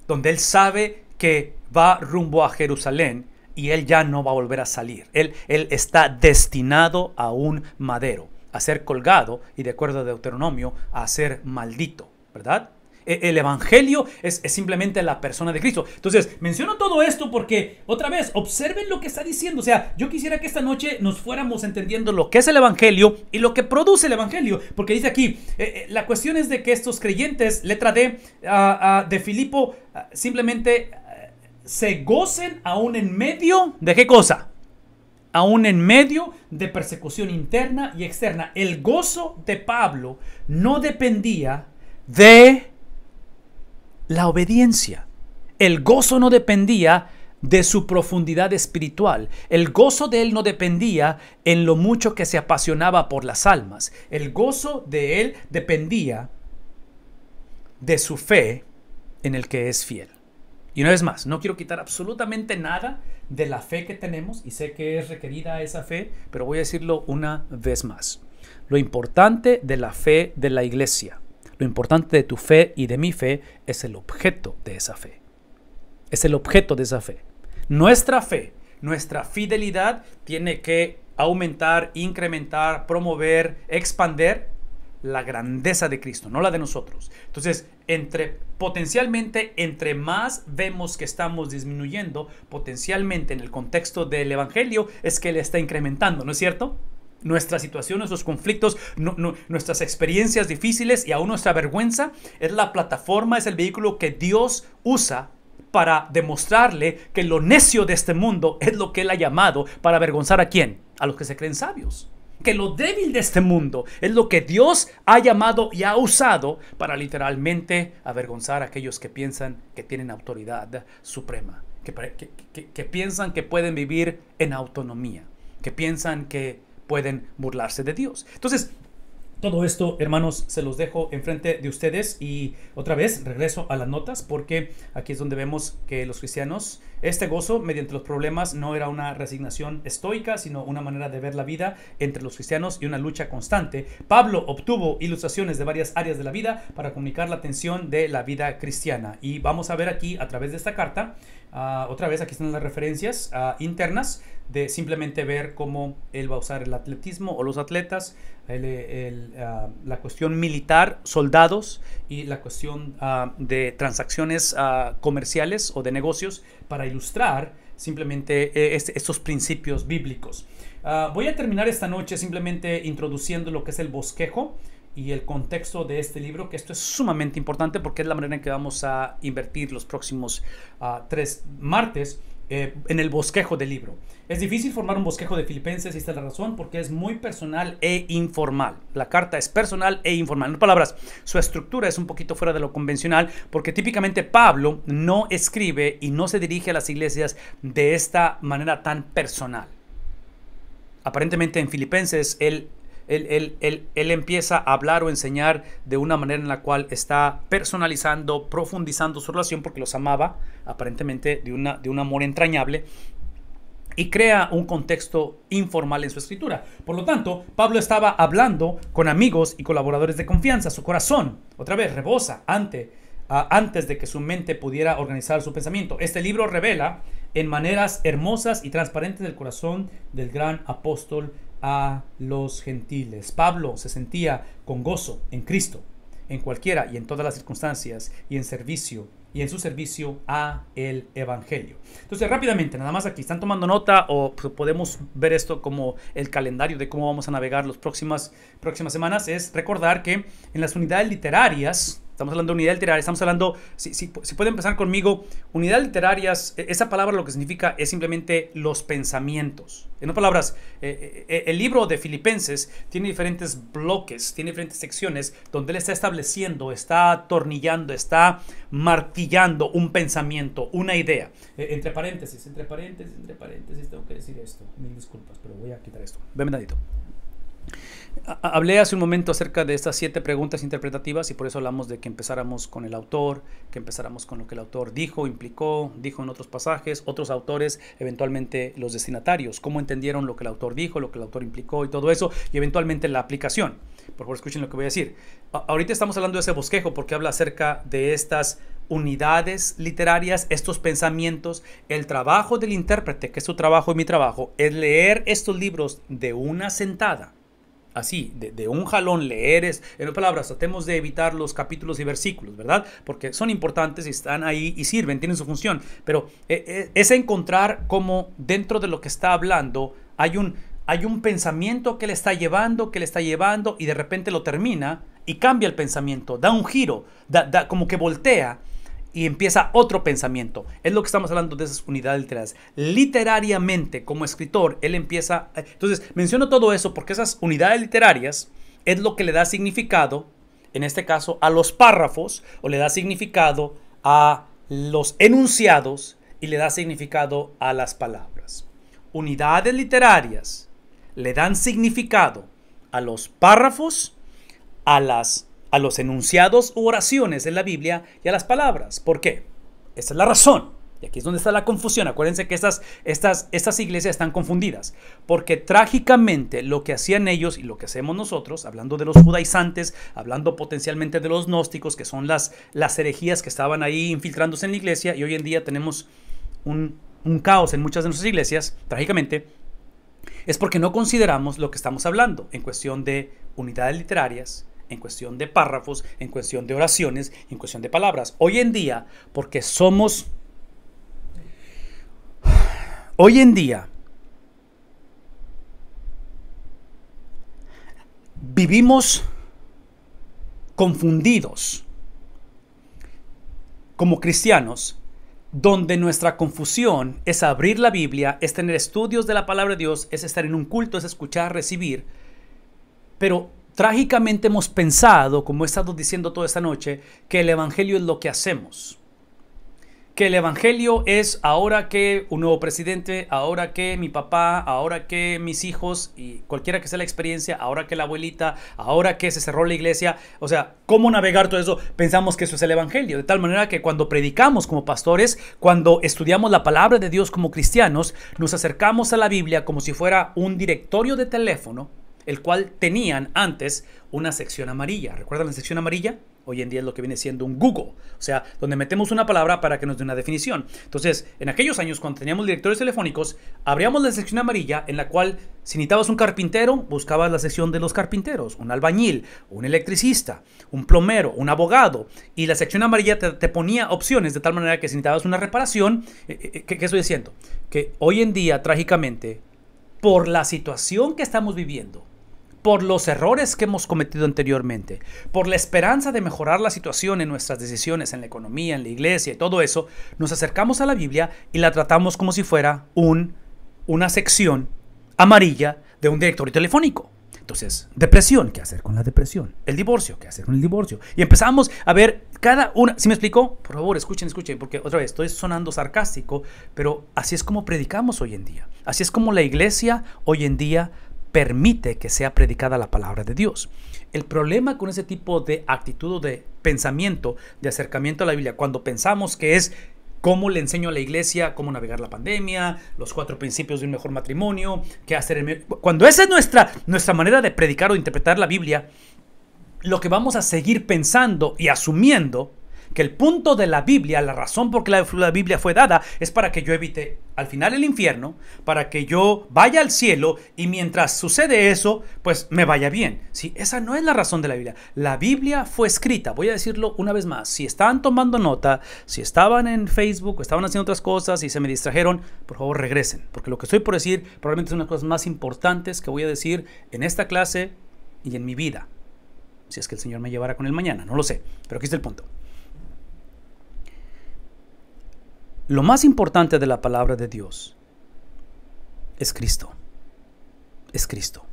donde él sabe que va rumbo a Jerusalén y él ya no va a volver a salir. Él, él está destinado a un madero, a ser colgado y de acuerdo a Deuteronomio, a ser maldito, ¿verdad? E, el Evangelio es, simplemente la persona de Cristo. Entonces, menciono todo esto porque, otra vez, observen lo que está diciendo. O sea, yo quisiera que esta noche nos fuéramos entendiendo lo que es el Evangelio y lo que produce el Evangelio. Porque dice aquí, eh, eh, la cuestión es de que estos creyentes, letra D, ah, ah, de Filipo, ah, simplemente eh, se gocen aún en medio de qué cosa? aún en medio de persecución interna y externa. El gozo de Pablo no dependía de la obediencia. El gozo no dependía de su profundidad espiritual. El gozo de él no dependía en lo mucho que se apasionaba por las almas. El gozo de él dependía de su fe en el que es fiel. Y una vez más, no quiero quitar absolutamente nada de la fe que tenemos y sé que es requerida esa fe, pero voy a decirlo una vez más. Lo importante de la fe de la iglesia lo importante de tu fe y de mi fe es el objeto de esa fe. Es el objeto de esa fe. Nuestra fe, nuestra fidelidad tiene que aumentar, incrementar, promover, expander la grandeza de Cristo, no la de nosotros. Entonces, entre potencialmente entre más vemos que estamos disminuyendo, potencialmente en el contexto del evangelio es que le está incrementando, ¿no es cierto? Nuestra situación, nuestros conflictos, nuestras experiencias difíciles y aún nuestra vergüenza es la plataforma, es el vehículo que Dios usa para demostrarle que lo necio de este mundo es lo que Él ha llamado para avergonzar a quién? A los que se creen sabios. Que lo débil de este mundo es lo que Dios ha llamado y ha usado para literalmente avergonzar a aquellos que piensan que tienen autoridad suprema, que piensan que pueden vivir en autonomía, que piensan que pueden burlarse de Dios. Entonces, todo esto, hermanos, se los dejo enfrente de ustedes y otra vez regreso a las notas porque aquí es donde vemos que los cristianos este gozo mediante los problemas no era una resignación estoica, sino una manera de ver la vida entre los cristianos y una lucha constante. Pablo obtuvo ilustraciones de varias áreas de la vida para comunicar la tensión de la vida cristiana. Y vamos a ver aquí a través de esta carta, ah, otra vez aquí están las referencias ah, internas de simplemente ver cómo él va a usar el atletismo o los atletas, ah, la cuestión militar, soldados y la cuestión de transacciones comerciales o de negocios para ilustrar simplemente eh, estos principios bíblicos. Ah, voy a terminar esta noche simplemente introduciendo lo que es el bosquejo y el contexto de este libro, que esto es sumamente importante porque es la manera en que vamos a invertir los próximos ah, tres martes eh, en el bosquejo del libro. Es difícil formar un bosquejo de Filipenses y esta es la razón porque es muy personal e informal. La carta es personal e informal. En otras palabras, su estructura es un poquito fuera de lo convencional porque típicamente Pablo no escribe y no se dirige a las iglesias de esta manera tan personal. Aparentemente en Filipenses él, empieza a hablar o enseñar de una manera en la cual está personalizando, profundizando su relación porque los amaba aparentemente de, una, de un amor entrañable y crea un contexto informal en su escritura. Por lo tanto, Pablo estaba hablando con amigos y colaboradores de confianza. Su corazón, otra vez, rebosa ante, ah, antes de que su mente pudiera organizar su pensamiento. Este libro revela en maneras hermosas y transparentes el corazón del gran apóstol a los gentiles. Pablo se sentía con gozo en Cristo, en cualquiera y en todas las circunstancias y en servicio y en su servicio a el evangelio. Entonces rápidamente, nada más aquí, están tomando nota o podemos ver esto como el calendario de cómo vamos a navegar las próximas, próximas semanas, es recordar que en las unidades literarias, Estamos hablando de unidad literaria, estamos hablando, si, pueden empezar conmigo, unidad literarias, e, esa palabra lo que significa es simplemente los pensamientos. En otras palabras, eh, eh, eh, el libro de Filipenses tiene diferentes bloques, tiene diferentes secciones donde él está estableciendo, está atornillando, está martillando un pensamiento, una idea. entre paréntesis, entre paréntesis, entre paréntesis, tengo que decir esto. Mil disculpas, pero voy a quitar esto. Ven, Hablé hace un momento acerca de estas siete preguntas interpretativas y por eso hablamos de que empezáramos con el autor, que empezáramos con lo que el autor dijo, implicó, dijo en otros pasajes, otros autores, eventualmente los destinatarios, cómo entendieron lo que el autor dijo, lo que el autor implicó y todo eso, y eventualmente la aplicación. Por favor, escuchen lo que voy a decir. Ahorita estamos hablando de ese bosquejo porque habla acerca de estas unidades literarias, estos pensamientos, el trabajo del intérprete, que es su trabajo y mi trabajo, es leer estos libros de una sentada así, de, un jalón leeres en otras palabras, tratemos de evitar los capítulos y versículos, ¿verdad? Porque son importantes y están ahí y sirven, tienen su función, pero eh, eh, es encontrar como dentro de lo que está hablando hay un, hay un pensamiento que le está llevando, que le está llevando y de repente lo termina y cambia el pensamiento, da un giro, da como que voltea y empieza otro pensamiento. Es lo que estamos hablando de esas unidades literarias. Literariamente, como escritor, él empieza... Entonces, menciono todo eso porque esas unidades literarias es lo que le da significado, en este caso, a los párrafos, o le da significado a los enunciados y le da significado a las palabras. Unidades literarias le dan significado a los párrafos, a las a los enunciados u oraciones de la Biblia y a las palabras. ¿Por qué? Esta es la razón. Y aquí es donde está la confusión. Acuérdense que estas, estas, estas iglesias están confundidas. Porque trágicamente lo que hacían ellos y lo que hacemos nosotros, hablando de los judaizantes, hablando potencialmente de los gnósticos, que son las, las herejías que estaban ahí infiltrándose en la iglesia, y hoy en día tenemos un caos en muchas de nuestras iglesias, trágicamente, es porque no consideramos lo que estamos hablando en cuestión de unidades literarias, en cuestión de párrafos, en cuestión de oraciones, en cuestión de palabras. Hoy en día, porque somos... Hoy en día vivimos confundidos como cristianos, donde nuestra confusión es abrir la Biblia, es tener estudios de la palabra de Dios, es estar en un culto, es escuchar, recibir, pero Trágicamente hemos pensado, como he estado diciendo toda esta noche, que el Evangelio es lo que hacemos. Que el Evangelio es ahora que un nuevo presidente, ahora que mi papá, ahora que mis hijos, y cualquiera que sea la experiencia, ahora que la abuelita, ahora que se cerró la iglesia, o sea, ¿cómo navegar todo eso? Pensamos que eso es el Evangelio, de tal manera que cuando predicamos como pastores, cuando estudiamos la palabra de Dios como cristianos, nos acercamos a la Biblia como si fuera un directorio de teléfono el cual tenían antes una sección amarilla. ¿Recuerdan la sección amarilla? Hoy en día es lo que viene siendo un Google, o sea, donde metemos una palabra para que nos dé una definición. Entonces, en aquellos años, cuando teníamos directores telefónicos, abríamos la sección amarilla en la cual, si necesitabas un carpintero, buscabas la sección de los carpinteros, un albañil, un electricista, un plomero, un abogado, y la sección amarilla te, ponía opciones de tal manera que si necesitabas una reparación, eh, eh, eh, qué estoy diciendo? Que hoy en día, trágicamente, por la situación que estamos viviendo, por los errores que hemos cometido anteriormente, por la esperanza de mejorar la situación en nuestras decisiones, en la economía, en la iglesia y todo eso, nos acercamos a la Biblia y la tratamos como si fuera un, una sección amarilla de un directorio telefónico. Entonces, depresión, ¿qué hacer con la depresión? El divorcio, ¿qué hacer con el divorcio? Y empezamos a ver cada una. ¿Sí me explicó? Por favor, escuchen, escuchen, porque otra vez estoy sonando sarcástico, pero así es como predicamos hoy en día. Así es como la iglesia hoy en día permite que sea predicada la palabra de Dios. El problema con ese tipo de actitud o de pensamiento, de acercamiento a la Biblia, cuando pensamos que es cómo le enseño a la iglesia cómo navegar la pandemia, los cuatro principios de un mejor matrimonio, qué hacer. Cuando esa es nuestra, nuestra manera de predicar o interpretar la Biblia, lo que vamos a seguir pensando y asumiendo que el punto de la Biblia, la razón por que la, Biblia fue dada, es para que yo evite al final el infierno, para que yo vaya al cielo y mientras sucede eso, pues me vaya bien. si esa no es la razón de la Biblia. La Biblia fue escrita, voy a decirlo una vez más, si estaban tomando nota, si estaban en Facebook, estaban haciendo otras cosas y se me distrajeron, por favor regresen, porque lo que estoy por decir probablemente es una de las cosas más importantes que voy a decir en esta clase y en mi vida. Si es que el Señor me llevara con él mañana, no lo sé, pero aquí está el punto. Lo más importante de la palabra de Dios es Cristo. Es Cristo.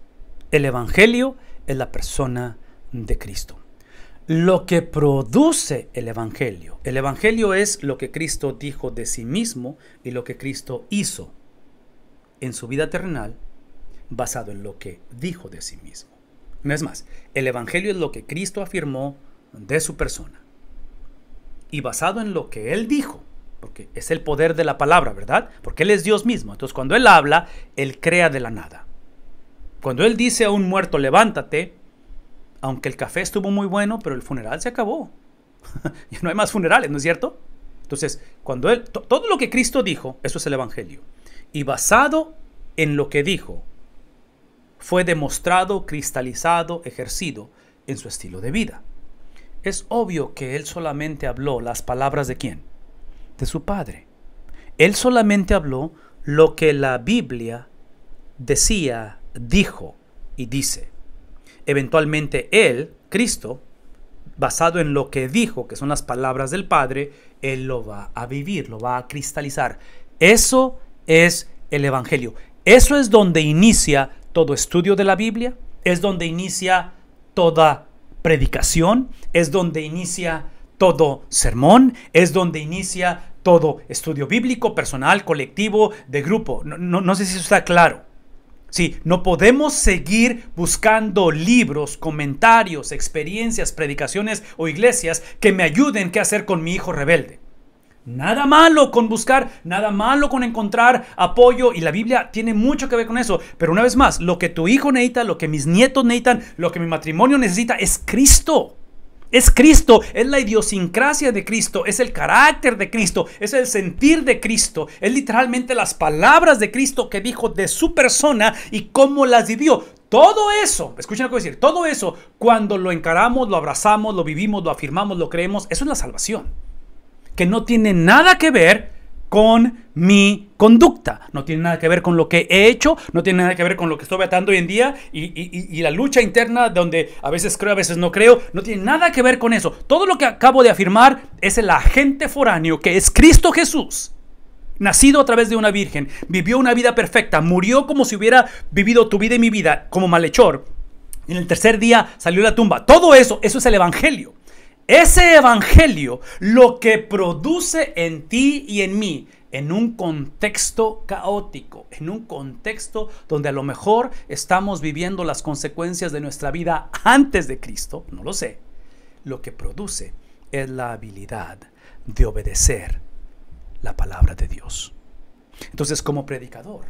El Evangelio es la persona de Cristo. Lo que produce el Evangelio. El Evangelio es lo que Cristo dijo de sí mismo y lo que Cristo hizo en su vida terrenal basado en lo que dijo de sí mismo. No es más, el Evangelio es lo que Cristo afirmó de su persona. Y basado en lo que Él dijo, porque es el poder de la palabra, ¿verdad? Porque Él es Dios mismo. Entonces cuando Él habla, Él crea de la nada. Cuando Él dice a un muerto, levántate, aunque el café estuvo muy bueno, pero el funeral se acabó. y no hay más funerales, ¿no es cierto? Entonces, cuando Él, todo lo que Cristo dijo, eso es el Evangelio. Y basado en lo que dijo, fue demostrado, cristalizado, ejercido en su estilo de vida. Es obvio que Él solamente habló las palabras de quién? de su padre. Él solamente habló lo que la Biblia decía, dijo y dice. Eventualmente él, Cristo, basado en lo que dijo, que son las palabras del Padre, él lo va a vivir, lo va a cristalizar. Eso es el Evangelio. Eso es donde inicia todo estudio de la Biblia, es donde inicia toda predicación, es donde inicia todo sermón, es donde inicia todo estudio bíblico, personal, colectivo, de grupo. No, sé si eso está claro. Sí, no podemos seguir buscando libros, comentarios, experiencias, predicaciones o iglesias que me ayuden qué hacer con mi hijo rebelde. Nada malo con buscar, nada malo con encontrar apoyo y la Biblia tiene mucho que ver con eso. Pero una vez más, lo que tu hijo necesita, lo que mis nietos necesitan, lo que mi matrimonio necesita es Cristo. Es Cristo, es la idiosincrasia de Cristo, es el carácter de Cristo, es el sentir de Cristo, es literalmente las palabras de Cristo que dijo de su persona y cómo las vivió. Todo eso, escuchen lo que voy a decir, todo eso, cuando lo encaramos, lo abrazamos, lo vivimos, lo afirmamos, lo creemos, eso es la salvación. Que no tiene nada que ver con mi conducta. No tiene nada que ver con lo que he hecho, no tiene nada que ver con lo que estoy atando hoy en día y, la lucha interna donde a veces creo, a veces no creo, no tiene nada que ver con eso. Todo lo que acabo de afirmar es el agente foráneo que es Cristo Jesús. Nacido a través de una virgen, vivió una vida perfecta, murió como si hubiera vivido tu vida y mi vida como malhechor. En el tercer día salió de la tumba. Todo eso, eso es el Evangelio. Ese evangelio lo que produce en ti y en mí, en un contexto caótico, en un contexto donde a lo mejor estamos viviendo las consecuencias de nuestra vida antes de Cristo, no lo sé, lo que produce es la habilidad de obedecer la palabra de Dios. Entonces, como predicador,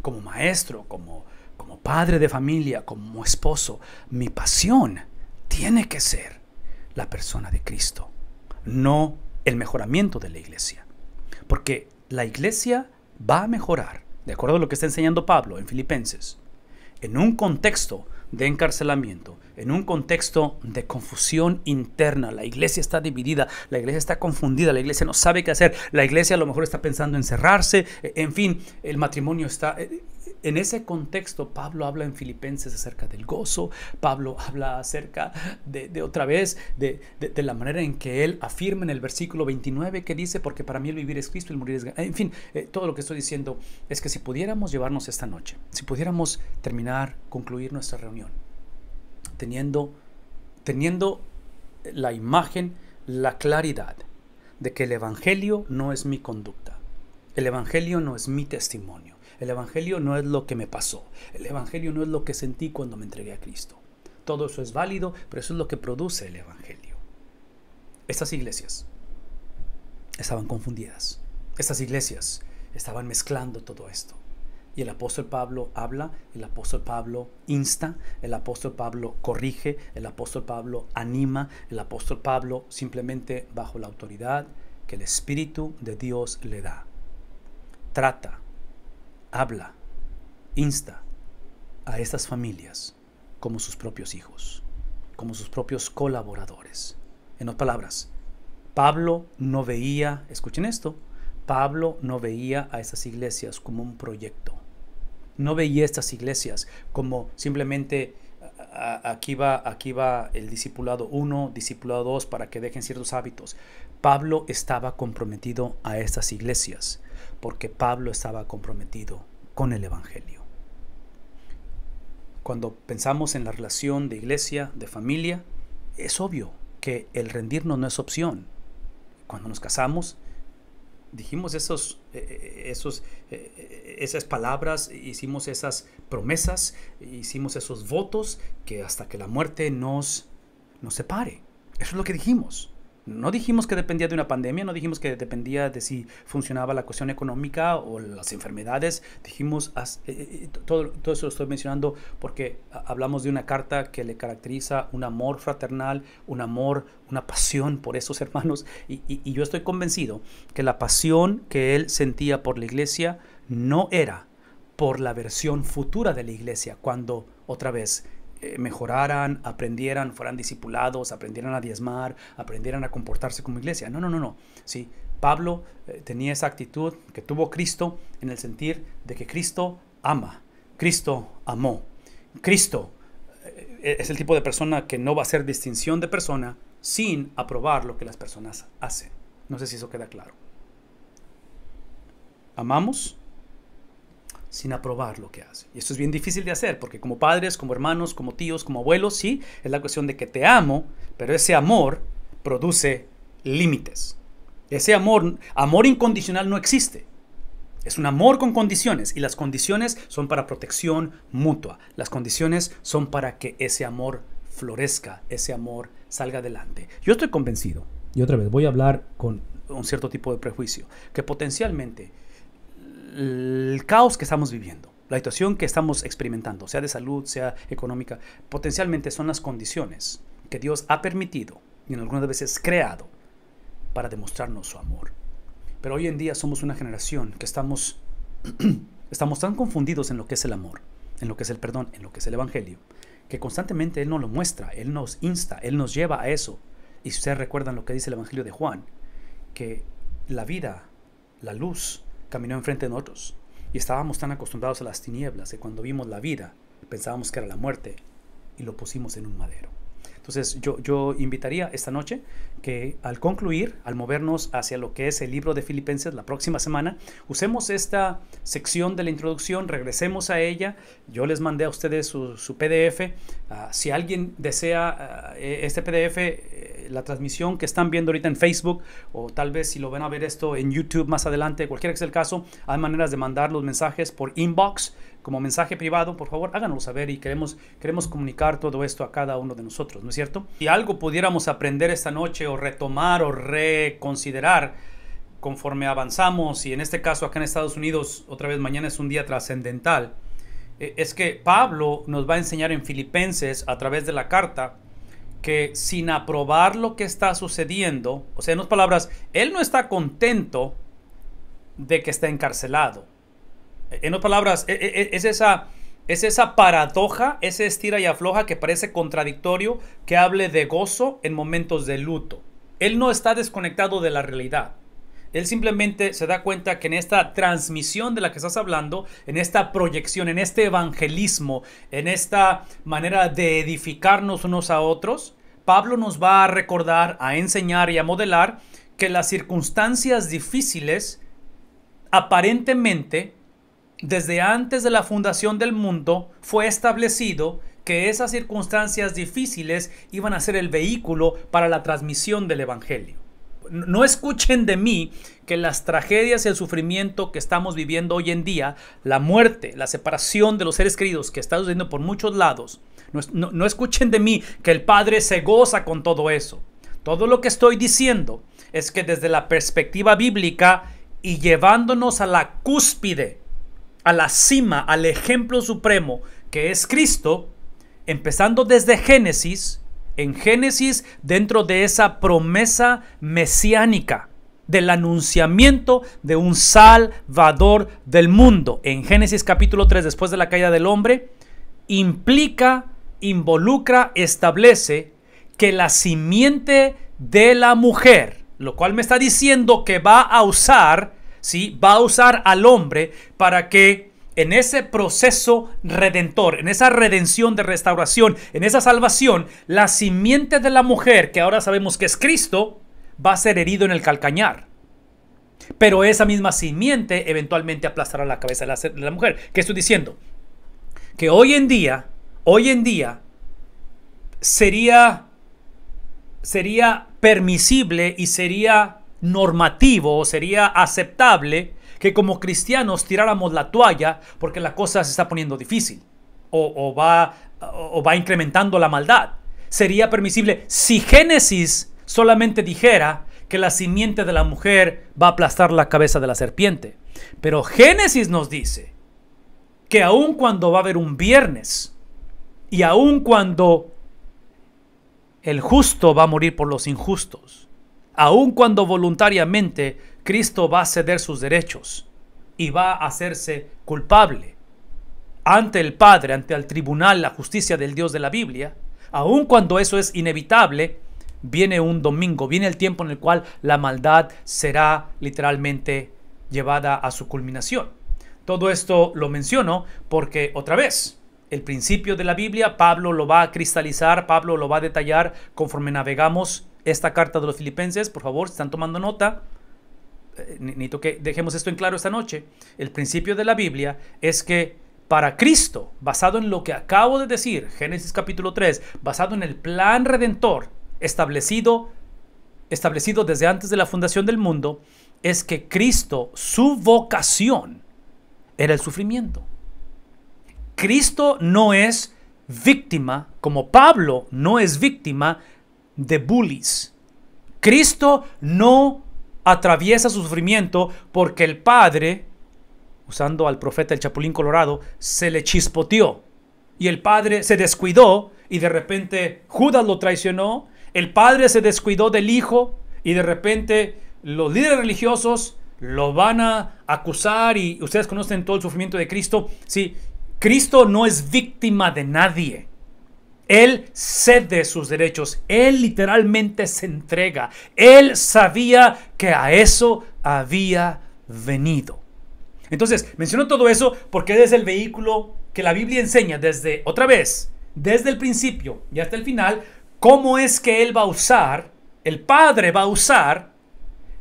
como maestro, como, como padre de familia, como esposo, mi pasión tiene que ser la persona de Cristo, no el mejoramiento de la iglesia. Porque la iglesia va a mejorar, de acuerdo a lo que está enseñando Pablo en Filipenses, en un contexto de encarcelamiento, en un contexto de confusión interna. La iglesia está dividida, la iglesia está confundida, la iglesia no sabe qué hacer, la iglesia a lo mejor está pensando en cerrarse, e, en fin, el matrimonio está... Eh, en ese contexto, Pablo habla en Filipenses acerca del gozo, Pablo habla acerca de, otra vez, de, la manera en que él afirma en el versículo 29 que dice, porque para mí el vivir es Cristo, el morir es... En fin, eh, todo lo que estoy diciendo es que si pudiéramos llevarnos esta noche, si pudiéramos terminar, concluir nuestra reunión, teniendo, teniendo la imagen, la claridad de que el Evangelio no es mi conducta, el Evangelio no es mi testimonio. El Evangelio no es lo que me pasó. El Evangelio no es lo que sentí cuando me entregué a Cristo. Todo eso es válido, pero eso es lo que produce el Evangelio. Estas iglesias estaban confundidas. Estas iglesias estaban mezclando todo esto. Y el apóstol Pablo habla, el apóstol Pablo insta, el apóstol Pablo corrige, el apóstol Pablo anima, el apóstol Pablo simplemente bajo la autoridad que el Espíritu de Dios le da. Trata habla, insta a estas familias como sus propios hijos, como sus propios colaboradores. En otras palabras, Pablo no veía, escuchen esto, Pablo no veía a estas iglesias como un proyecto. No veía estas iglesias como simplemente aquí, va, aquí va el discipulado 1, discipulado 2 para que dejen ciertos hábitos. Pablo estaba comprometido a estas iglesias porque Pablo estaba comprometido con el Evangelio. Cuando pensamos en la relación de iglesia, de familia, es obvio que el rendirnos no es opción. Cuando nos casamos, dijimos esos, eh, eh, esos, eh, esas palabras, hicimos esas promesas, hicimos esos votos que hasta que la muerte nos, nos separe. Eso es lo que dijimos. No dijimos que dependía de una pandemia, no dijimos que dependía de si funcionaba la cuestión económica o las enfermedades. Dijimos, eh, eh, eh, todo, eso lo estoy mencionando porque hablamos de una carta que le caracteriza un amor fraternal, un amor, una pasión por esos hermanos. y yo estoy convencido que la pasión que él sentía por la iglesia no era por la versión futura de la iglesia, cuando otra vez eh, mejoraran, aprendieran, fueran discipulados, aprendieran a diezmar, aprendieran a comportarse como iglesia. No, no, no, no. Sí, Pablo eh, tenía esa actitud que tuvo Cristo en el sentir de que Cristo ama, Cristo amó, Cristo eh, es el tipo de persona que no va a hacer distinción de persona sin aprobar lo que las personas hacen. No sé si eso queda claro. ¿Amamos? sin aprobar lo que hace. Y esto es bien difícil de hacer, porque como padres, como hermanos, como tíos, como abuelos, sí, es la cuestión de que te amo, pero ese amor produce límites. Ese amor, amor incondicional no existe. Es un amor con condiciones y las condiciones son para protección mutua. Las condiciones son para que ese amor florezca, ese amor salga adelante. Yo estoy convencido, y otra vez voy a hablar con un cierto tipo de prejuicio, que potencialmente el caos que estamos viviendo, la situación que estamos experimentando, sea de salud, sea económica, potencialmente son las condiciones que Dios ha permitido y en algunas veces creado para demostrarnos su amor. Pero hoy en día somos una generación que estamos, estamos tan confundidos en lo que es el amor, en lo que es el perdón, en lo que es el evangelio, que constantemente Él nos lo muestra, Él nos insta, Él nos lleva a eso. Y si ustedes recuerdan lo que dice el evangelio de Juan, que la vida, la luz, caminó enfrente de nosotros. Y estábamos tan acostumbrados a las tinieblas que cuando vimos la vida pensábamos que era la muerte y lo pusimos en un madero. Entonces yo, invitaría esta noche que al concluir, al movernos hacia lo que es el libro de Filipenses la próxima semana, usemos esta sección de la introducción, regresemos a ella, yo les mandé a ustedes su, PDF, ah, si alguien desea ah, eh, este PDF, eh, la transmisión que están viendo ahorita en Facebook o tal vez si lo van a ver esto en YouTube más adelante, cualquiera que sea el caso, hay maneras de mandar los mensajes por inbox como mensaje privado, por favor háganos saber y queremos, queremos comunicar todo esto a cada uno de nosotros, ¿no es cierto? Si algo pudiéramos aprender esta noche o retomar o reconsiderar conforme avanzamos y en este caso acá en Estados Unidos, otra vez mañana es un día trascendental, eh, es que Pablo nos va a enseñar en Filipenses a través de la carta que sin aprobar lo que está sucediendo, o sea, en otras palabras, él no está contento de que está encarcelado en otras palabras, e, e, e, es esa, es esa paradoja, ese estira y afloja que parece contradictorio que hable de gozo en momentos de luto. Él no está desconectado de la realidad. Él simplemente se da cuenta que en esta transmisión de la que estás hablando, en esta proyección, en este evangelismo, en esta manera de edificarnos unos a otros, Pablo nos va a recordar, a enseñar y a modelar que las circunstancias difíciles aparentemente desde antes de la fundación del mundo fue establecido que esas circunstancias difíciles iban a ser el vehículo para la transmisión del Evangelio. No escuchen de mí que las tragedias y el sufrimiento que estamos viviendo hoy en día, la muerte, la separación de los seres queridos que está sucediendo por muchos lados, no, escuchen de mí que el Padre se goza con todo eso. Todo lo que estoy diciendo es que desde la perspectiva bíblica y llevándonos a la cúspide a la cima, al ejemplo supremo que es Cristo, empezando desde Génesis, en Génesis dentro de esa promesa mesiánica del anunciamiento de un salvador del mundo. En Génesis capítulo 3, después de la caída del hombre, implica, involucra, establece que la simiente de la mujer, lo cual me está diciendo que va a usar va a usar al hombre para que en ese proceso redentor, en esa redención de restauración, en esa salvación, la simiente de la mujer, que ahora sabemos que es Cristo, va a ser herido en el calcañar. Pero esa misma simiente eventualmente aplastará la cabeza de la, mujer. ¿Qué estoy diciendo? Que hoy en día, hoy en día, sería, sería permisible y sería normativo, sería aceptable que como cristianos tiráramos la toalla porque la cosa se está poniendo difícil o, va, o va incrementando la maldad. Sería permisible si Génesis solamente dijera que la simiente de la mujer va a aplastar la cabeza de la serpiente. Pero Génesis nos dice que aun cuando va a haber un viernes y aun cuando el justo va a morir por los injustos, aun cuando voluntariamente Cristo va a ceder sus derechos y va a hacerse culpable ante el Padre, ante el tribunal, la justicia del Dios de la Biblia, aun cuando eso es inevitable, viene un domingo, viene el tiempo en el cual la maldad será literalmente llevada a su culminación. Todo esto lo menciono porque otra vez, el principio de la Biblia, Pablo lo va a cristalizar, Pablo lo va a detallar conforme navegamos esta carta de los filipenses, por favor, si están tomando nota, eh, necesito que dejemos esto en claro esta noche. El principio de la Biblia es que para Cristo, basado en lo que acabo de decir, Génesis capítulo 3, basado en el plan redentor establecido, establecido desde antes de la fundación del mundo, es que Cristo, su vocación, era el sufrimiento. Cristo no es víctima, como Pablo no es víctima, de bullies. Cristo no atraviesa sufrimiento porque el Padre, usando al profeta el Chapulín Colorado, se le chispoteó. Y el Padre se descuidó y de repente Judas lo traicionó. El Padre se descuidó del Hijo y de repente los líderes religiosos lo van a acusar y ustedes conocen todo el sufrimiento de Cristo. Sí, Cristo no es víctima de nadie. Él cede sus derechos, él literalmente se entrega, él sabía que a eso había venido. Entonces, menciono todo eso porque es el vehículo que la Biblia enseña desde, otra vez, desde el principio y hasta el final, cómo es que él va a usar, el Padre va a usar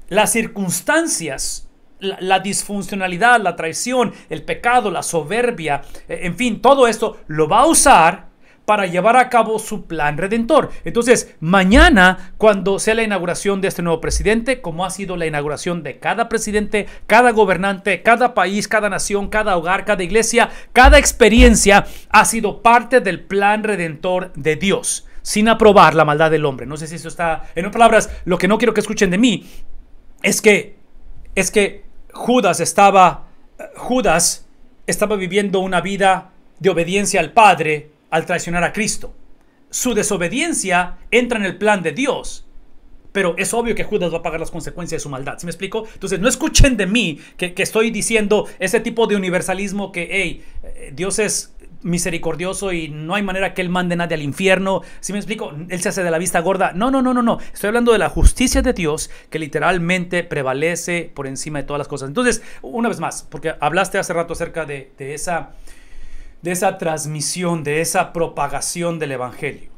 las circunstancias la, disfuncionalidad, la traición, el pecado, la soberbia, eh, en fin, todo esto lo va a usar para llevar a cabo su plan redentor. Entonces, mañana, cuando sea la inauguración de este nuevo presidente, como ha sido la inauguración de cada presidente, cada gobernante, cada país, cada nación, cada hogar, cada iglesia, cada experiencia, ha sido parte del plan redentor de Dios, sin aprobar la maldad del hombre. No sé si eso está, en otras palabras, lo que no quiero que escuchen de mí es que, es que Judas estaba, Judas estaba viviendo una vida de obediencia al Padre, al traicionar a Cristo. Su desobediencia entra en el plan de Dios. Pero es obvio que Judas va a pagar las consecuencias de su maldad. ¿Sí me explico? Entonces, no escuchen de mí que, estoy diciendo ese tipo de universalismo que, hey, eh, Dios es misericordioso y no hay manera que él mande a nadie al infierno. ¿Sí me explico, él se hace de la vista gorda. No, no, no, no, no. Estoy hablando de la justicia de Dios que literalmente prevalece por encima de todas las cosas. Entonces, una vez más, porque hablaste hace rato acerca de, de esa de esa transmisión, de esa propagación del Evangelio.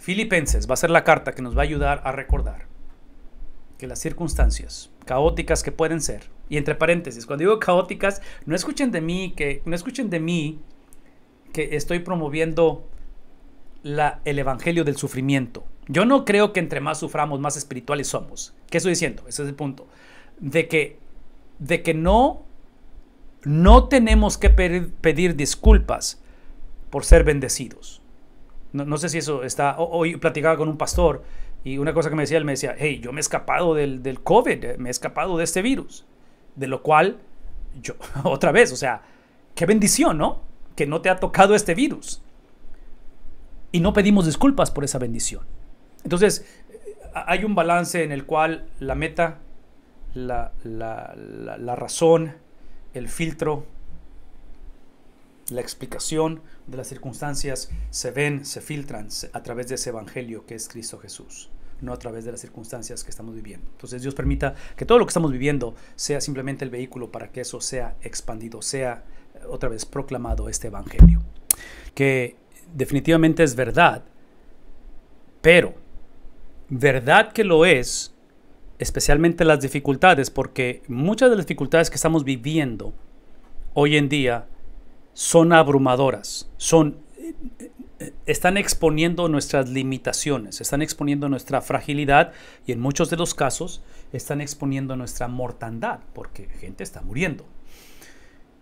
Filipenses va a ser la carta que nos va a ayudar a recordar que las circunstancias caóticas que pueden ser, y entre paréntesis, cuando digo caóticas, no escuchen de mí que no escuchen de mí que estoy promoviendo la, el evangelio del sufrimiento. Yo no creo que entre más suframos, más espirituales somos. ¿Qué estoy diciendo? Ese es el punto. De que, de que no no tenemos que pedir disculpas por ser bendecidos. No, sé si eso está. Hoy platicaba con un pastor y una cosa que me decía, él me decía, hey, yo me he escapado del, COVID, eh, me he escapado de este virus. De lo cual, yo, otra vez, o sea, qué bendición, ¿no? Que no te ha tocado este virus. Y no pedimos disculpas por esa bendición. Entonces, eh, hay un balance en el cual la meta, la, la razón, el filtro, la explicación de las circunstancias se ven, se filtran a través de ese evangelio que es Cristo Jesús no a través de las circunstancias que estamos viviendo. Entonces Dios permita que todo lo que estamos viviendo sea simplemente el vehículo para que eso sea expandido, sea eh, otra vez proclamado este Evangelio. Que definitivamente es verdad, pero verdad que lo es especialmente las dificultades, porque muchas de las dificultades que estamos viviendo hoy en día son abrumadoras, son eh, están exponiendo nuestras limitaciones, están exponiendo nuestra fragilidad y en muchos de los casos están exponiendo nuestra mortandad, porque gente está muriendo.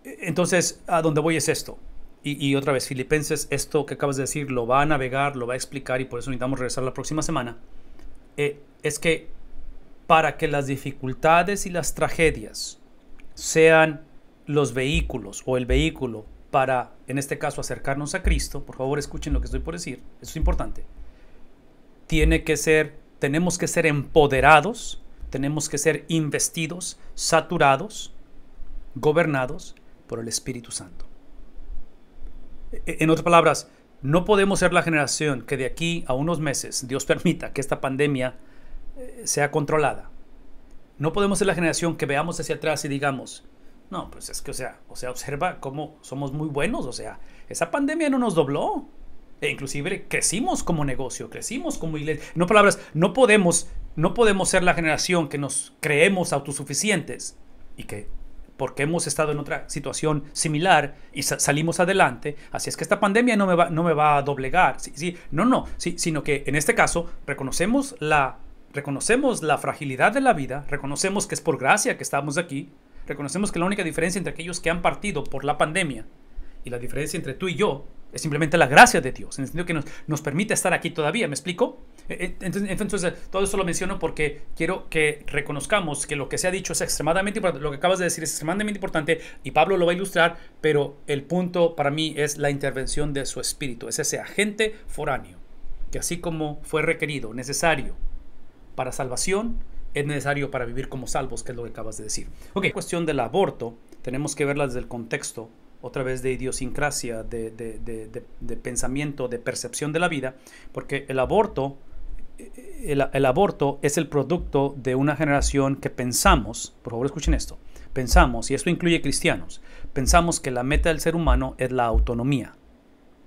Entonces, ¿a dónde voy es esto? Y, otra vez, Filipenses, esto que acabas de decir lo va a navegar, lo va a explicar y por eso necesitamos regresar la próxima semana. Eh, es que para que las dificultades y las tragedias sean los vehículos o el vehículo para, en este caso, acercarnos a Cristo, por favor escuchen lo que estoy por decir, eso es importante, tiene que ser, tenemos que ser empoderados, tenemos que ser investidos, saturados, gobernados por el Espíritu Santo. E, en otras palabras, no podemos ser la generación que de aquí a unos meses, Dios permita que esta pandemia sea controlada. No podemos ser la generación que veamos hacia atrás y digamos, no, pues es que, o sea, o sea, observa cómo somos muy buenos, o sea, esa pandemia no nos dobló. E inclusive crecimos como negocio, crecimos como iglesia. No palabras, no podemos, no podemos ser la generación que nos creemos autosuficientes y que porque hemos estado en otra situación similar y salimos adelante, así es que esta pandemia no me va, no me va a doblegar. Sí, sí, no, no, sí, sino que en este caso reconocemos la reconocemos la fragilidad de la vida, reconocemos que es por gracia que estamos aquí, reconocemos que la única diferencia entre aquellos que han partido por la pandemia y la diferencia entre tú y yo es simplemente la gracia de Dios, en el sentido que nos, permite estar aquí todavía, ¿me explico? E, e, entonces, entonces, todo eso lo menciono porque quiero que reconozcamos que lo que se ha dicho es extremadamente importante, lo que acabas de decir es extremadamente importante y Pablo lo va a ilustrar, pero el punto para mí es la intervención de su espíritu, es ese agente foráneo, que así como fue requerido, necesario, para salvación, es necesario para vivir como salvos, que es lo que acabas de decir. Ok, cuestión del aborto, tenemos que verla desde el contexto, otra vez de idiosincrasia, de, pensamiento, de percepción de la vida, porque el aborto, eh, el, aborto es el producto de una generación que pensamos, por favor escuchen esto, pensamos, y esto incluye cristianos, pensamos que la meta del ser humano es la autonomía,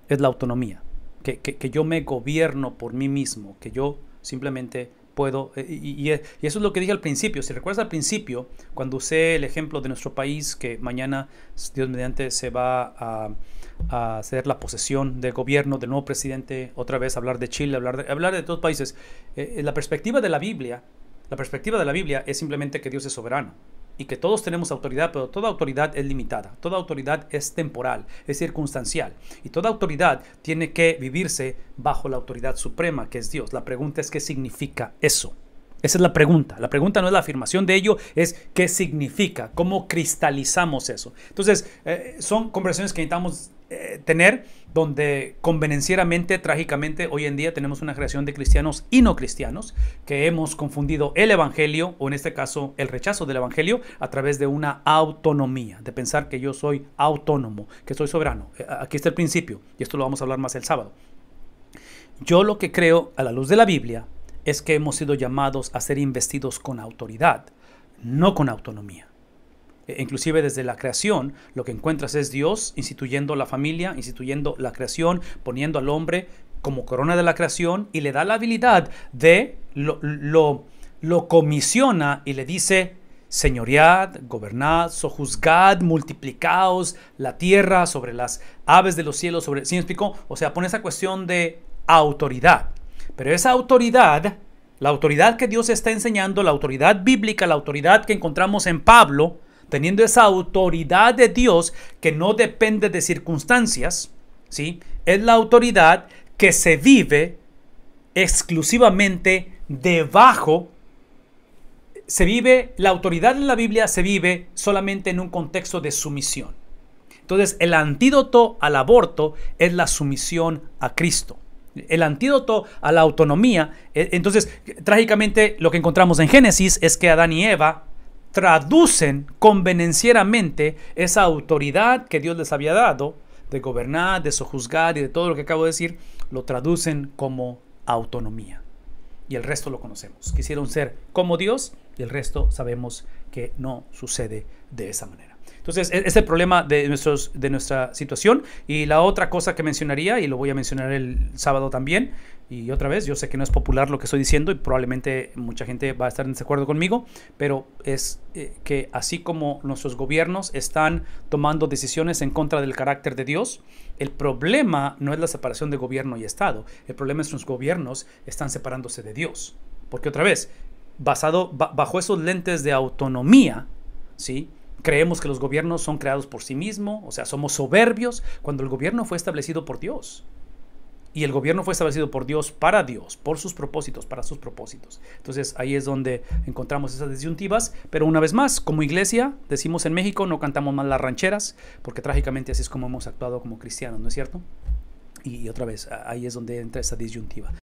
es la autonomía, que, que, que yo me gobierno por mí mismo, que yo simplemente puedo, eh, y, eso es lo que dije al principio, si recuerdas al principio, cuando usé el ejemplo de nuestro país, que mañana, Dios mediante, se va a, hacer la posesión del gobierno del nuevo presidente, otra vez hablar de Chile, hablar de, hablar de todos países, eh, eh, la perspectiva de la Biblia, la perspectiva de la Biblia es simplemente que Dios es soberano y que todos tenemos autoridad, pero toda autoridad es limitada, toda autoridad es temporal, es circunstancial, y toda autoridad tiene que vivirse bajo la autoridad suprema, que es Dios. La pregunta es, ¿qué significa eso? Esa es la pregunta. La pregunta no es la afirmación de ello, es qué significa, cómo cristalizamos eso. Entonces, eh, son conversaciones que necesitamos eh, tener donde convenencieramente, trágicamente, hoy en día tenemos una creación de cristianos y no cristianos, que hemos confundido el Evangelio, o en este caso el rechazo del Evangelio, a través de una autonomía, de pensar que yo soy autónomo, que soy soberano. Eh, aquí está el principio, y esto lo vamos a hablar más el sábado. Yo lo que creo, a la luz de la Biblia, es que hemos sido llamados a ser investidos con autoridad, no con autonomía. Eh, inclusive desde la creación, lo que encuentras es Dios instituyendo la familia, instituyendo la creación, poniendo al hombre como corona de la creación y le da la habilidad de lo, comisiona y le dice, señoread, gobernad, sojuzgad, multiplicaos la tierra sobre las aves de los cielos, sobre... ¿Sí me O sea, pone esa cuestión de autoridad. Pero esa autoridad, la autoridad que Dios está enseñando, la autoridad bíblica, la autoridad que encontramos en Pablo, teniendo esa autoridad de Dios que no depende de circunstancias, ¿sí? Es la autoridad que se vive exclusivamente debajo se vive la autoridad en la Biblia se vive solamente en un contexto de sumisión. Entonces, el antídoto al aborto es la sumisión a Cristo. El antídoto a la autonomía, e, entonces, trágicamente lo que encontramos en Génesis es que Adán y Eva traducen convenencieramente esa autoridad que Dios les había dado de gobernar, de sojuzgar y de todo lo que acabo de decir, lo traducen como autonomía. Y el resto lo conocemos. Quisieron ser como Dios y el resto sabemos que no sucede de esa manera. Entonces, e-, es, el problema de, nuestros, de nuestra situación. Y la otra cosa que mencionaría, y lo voy a mencionar el sábado también, y otra vez, yo sé que no es popular lo que estoy diciendo y probablemente mucha gente va a estar en desacuerdo conmigo, pero es eh, que así como nuestros gobiernos están tomando decisiones en contra del carácter de Dios, el problema no es la separación de gobierno y Estado, el problema es que los gobiernos están separándose de Dios. Porque otra vez, basado bajo esos lentes de autonomía, ¿sí? Creemos que los gobiernos son creados por sí mismos. o sea, somos soberbios cuando el gobierno fue establecido por Dios. Y el gobierno fue establecido por Dios para Dios, por sus propósitos, para sus propósitos. Entonces ahí es donde encontramos esas disyuntivas. Pero una vez más, como iglesia, decimos en México, no cantamos más las rancheras, porque trágicamente así es como hemos actuado como cristianos, ¿no es cierto? Y, y otra vez, ahí es donde entra esa disyuntiva.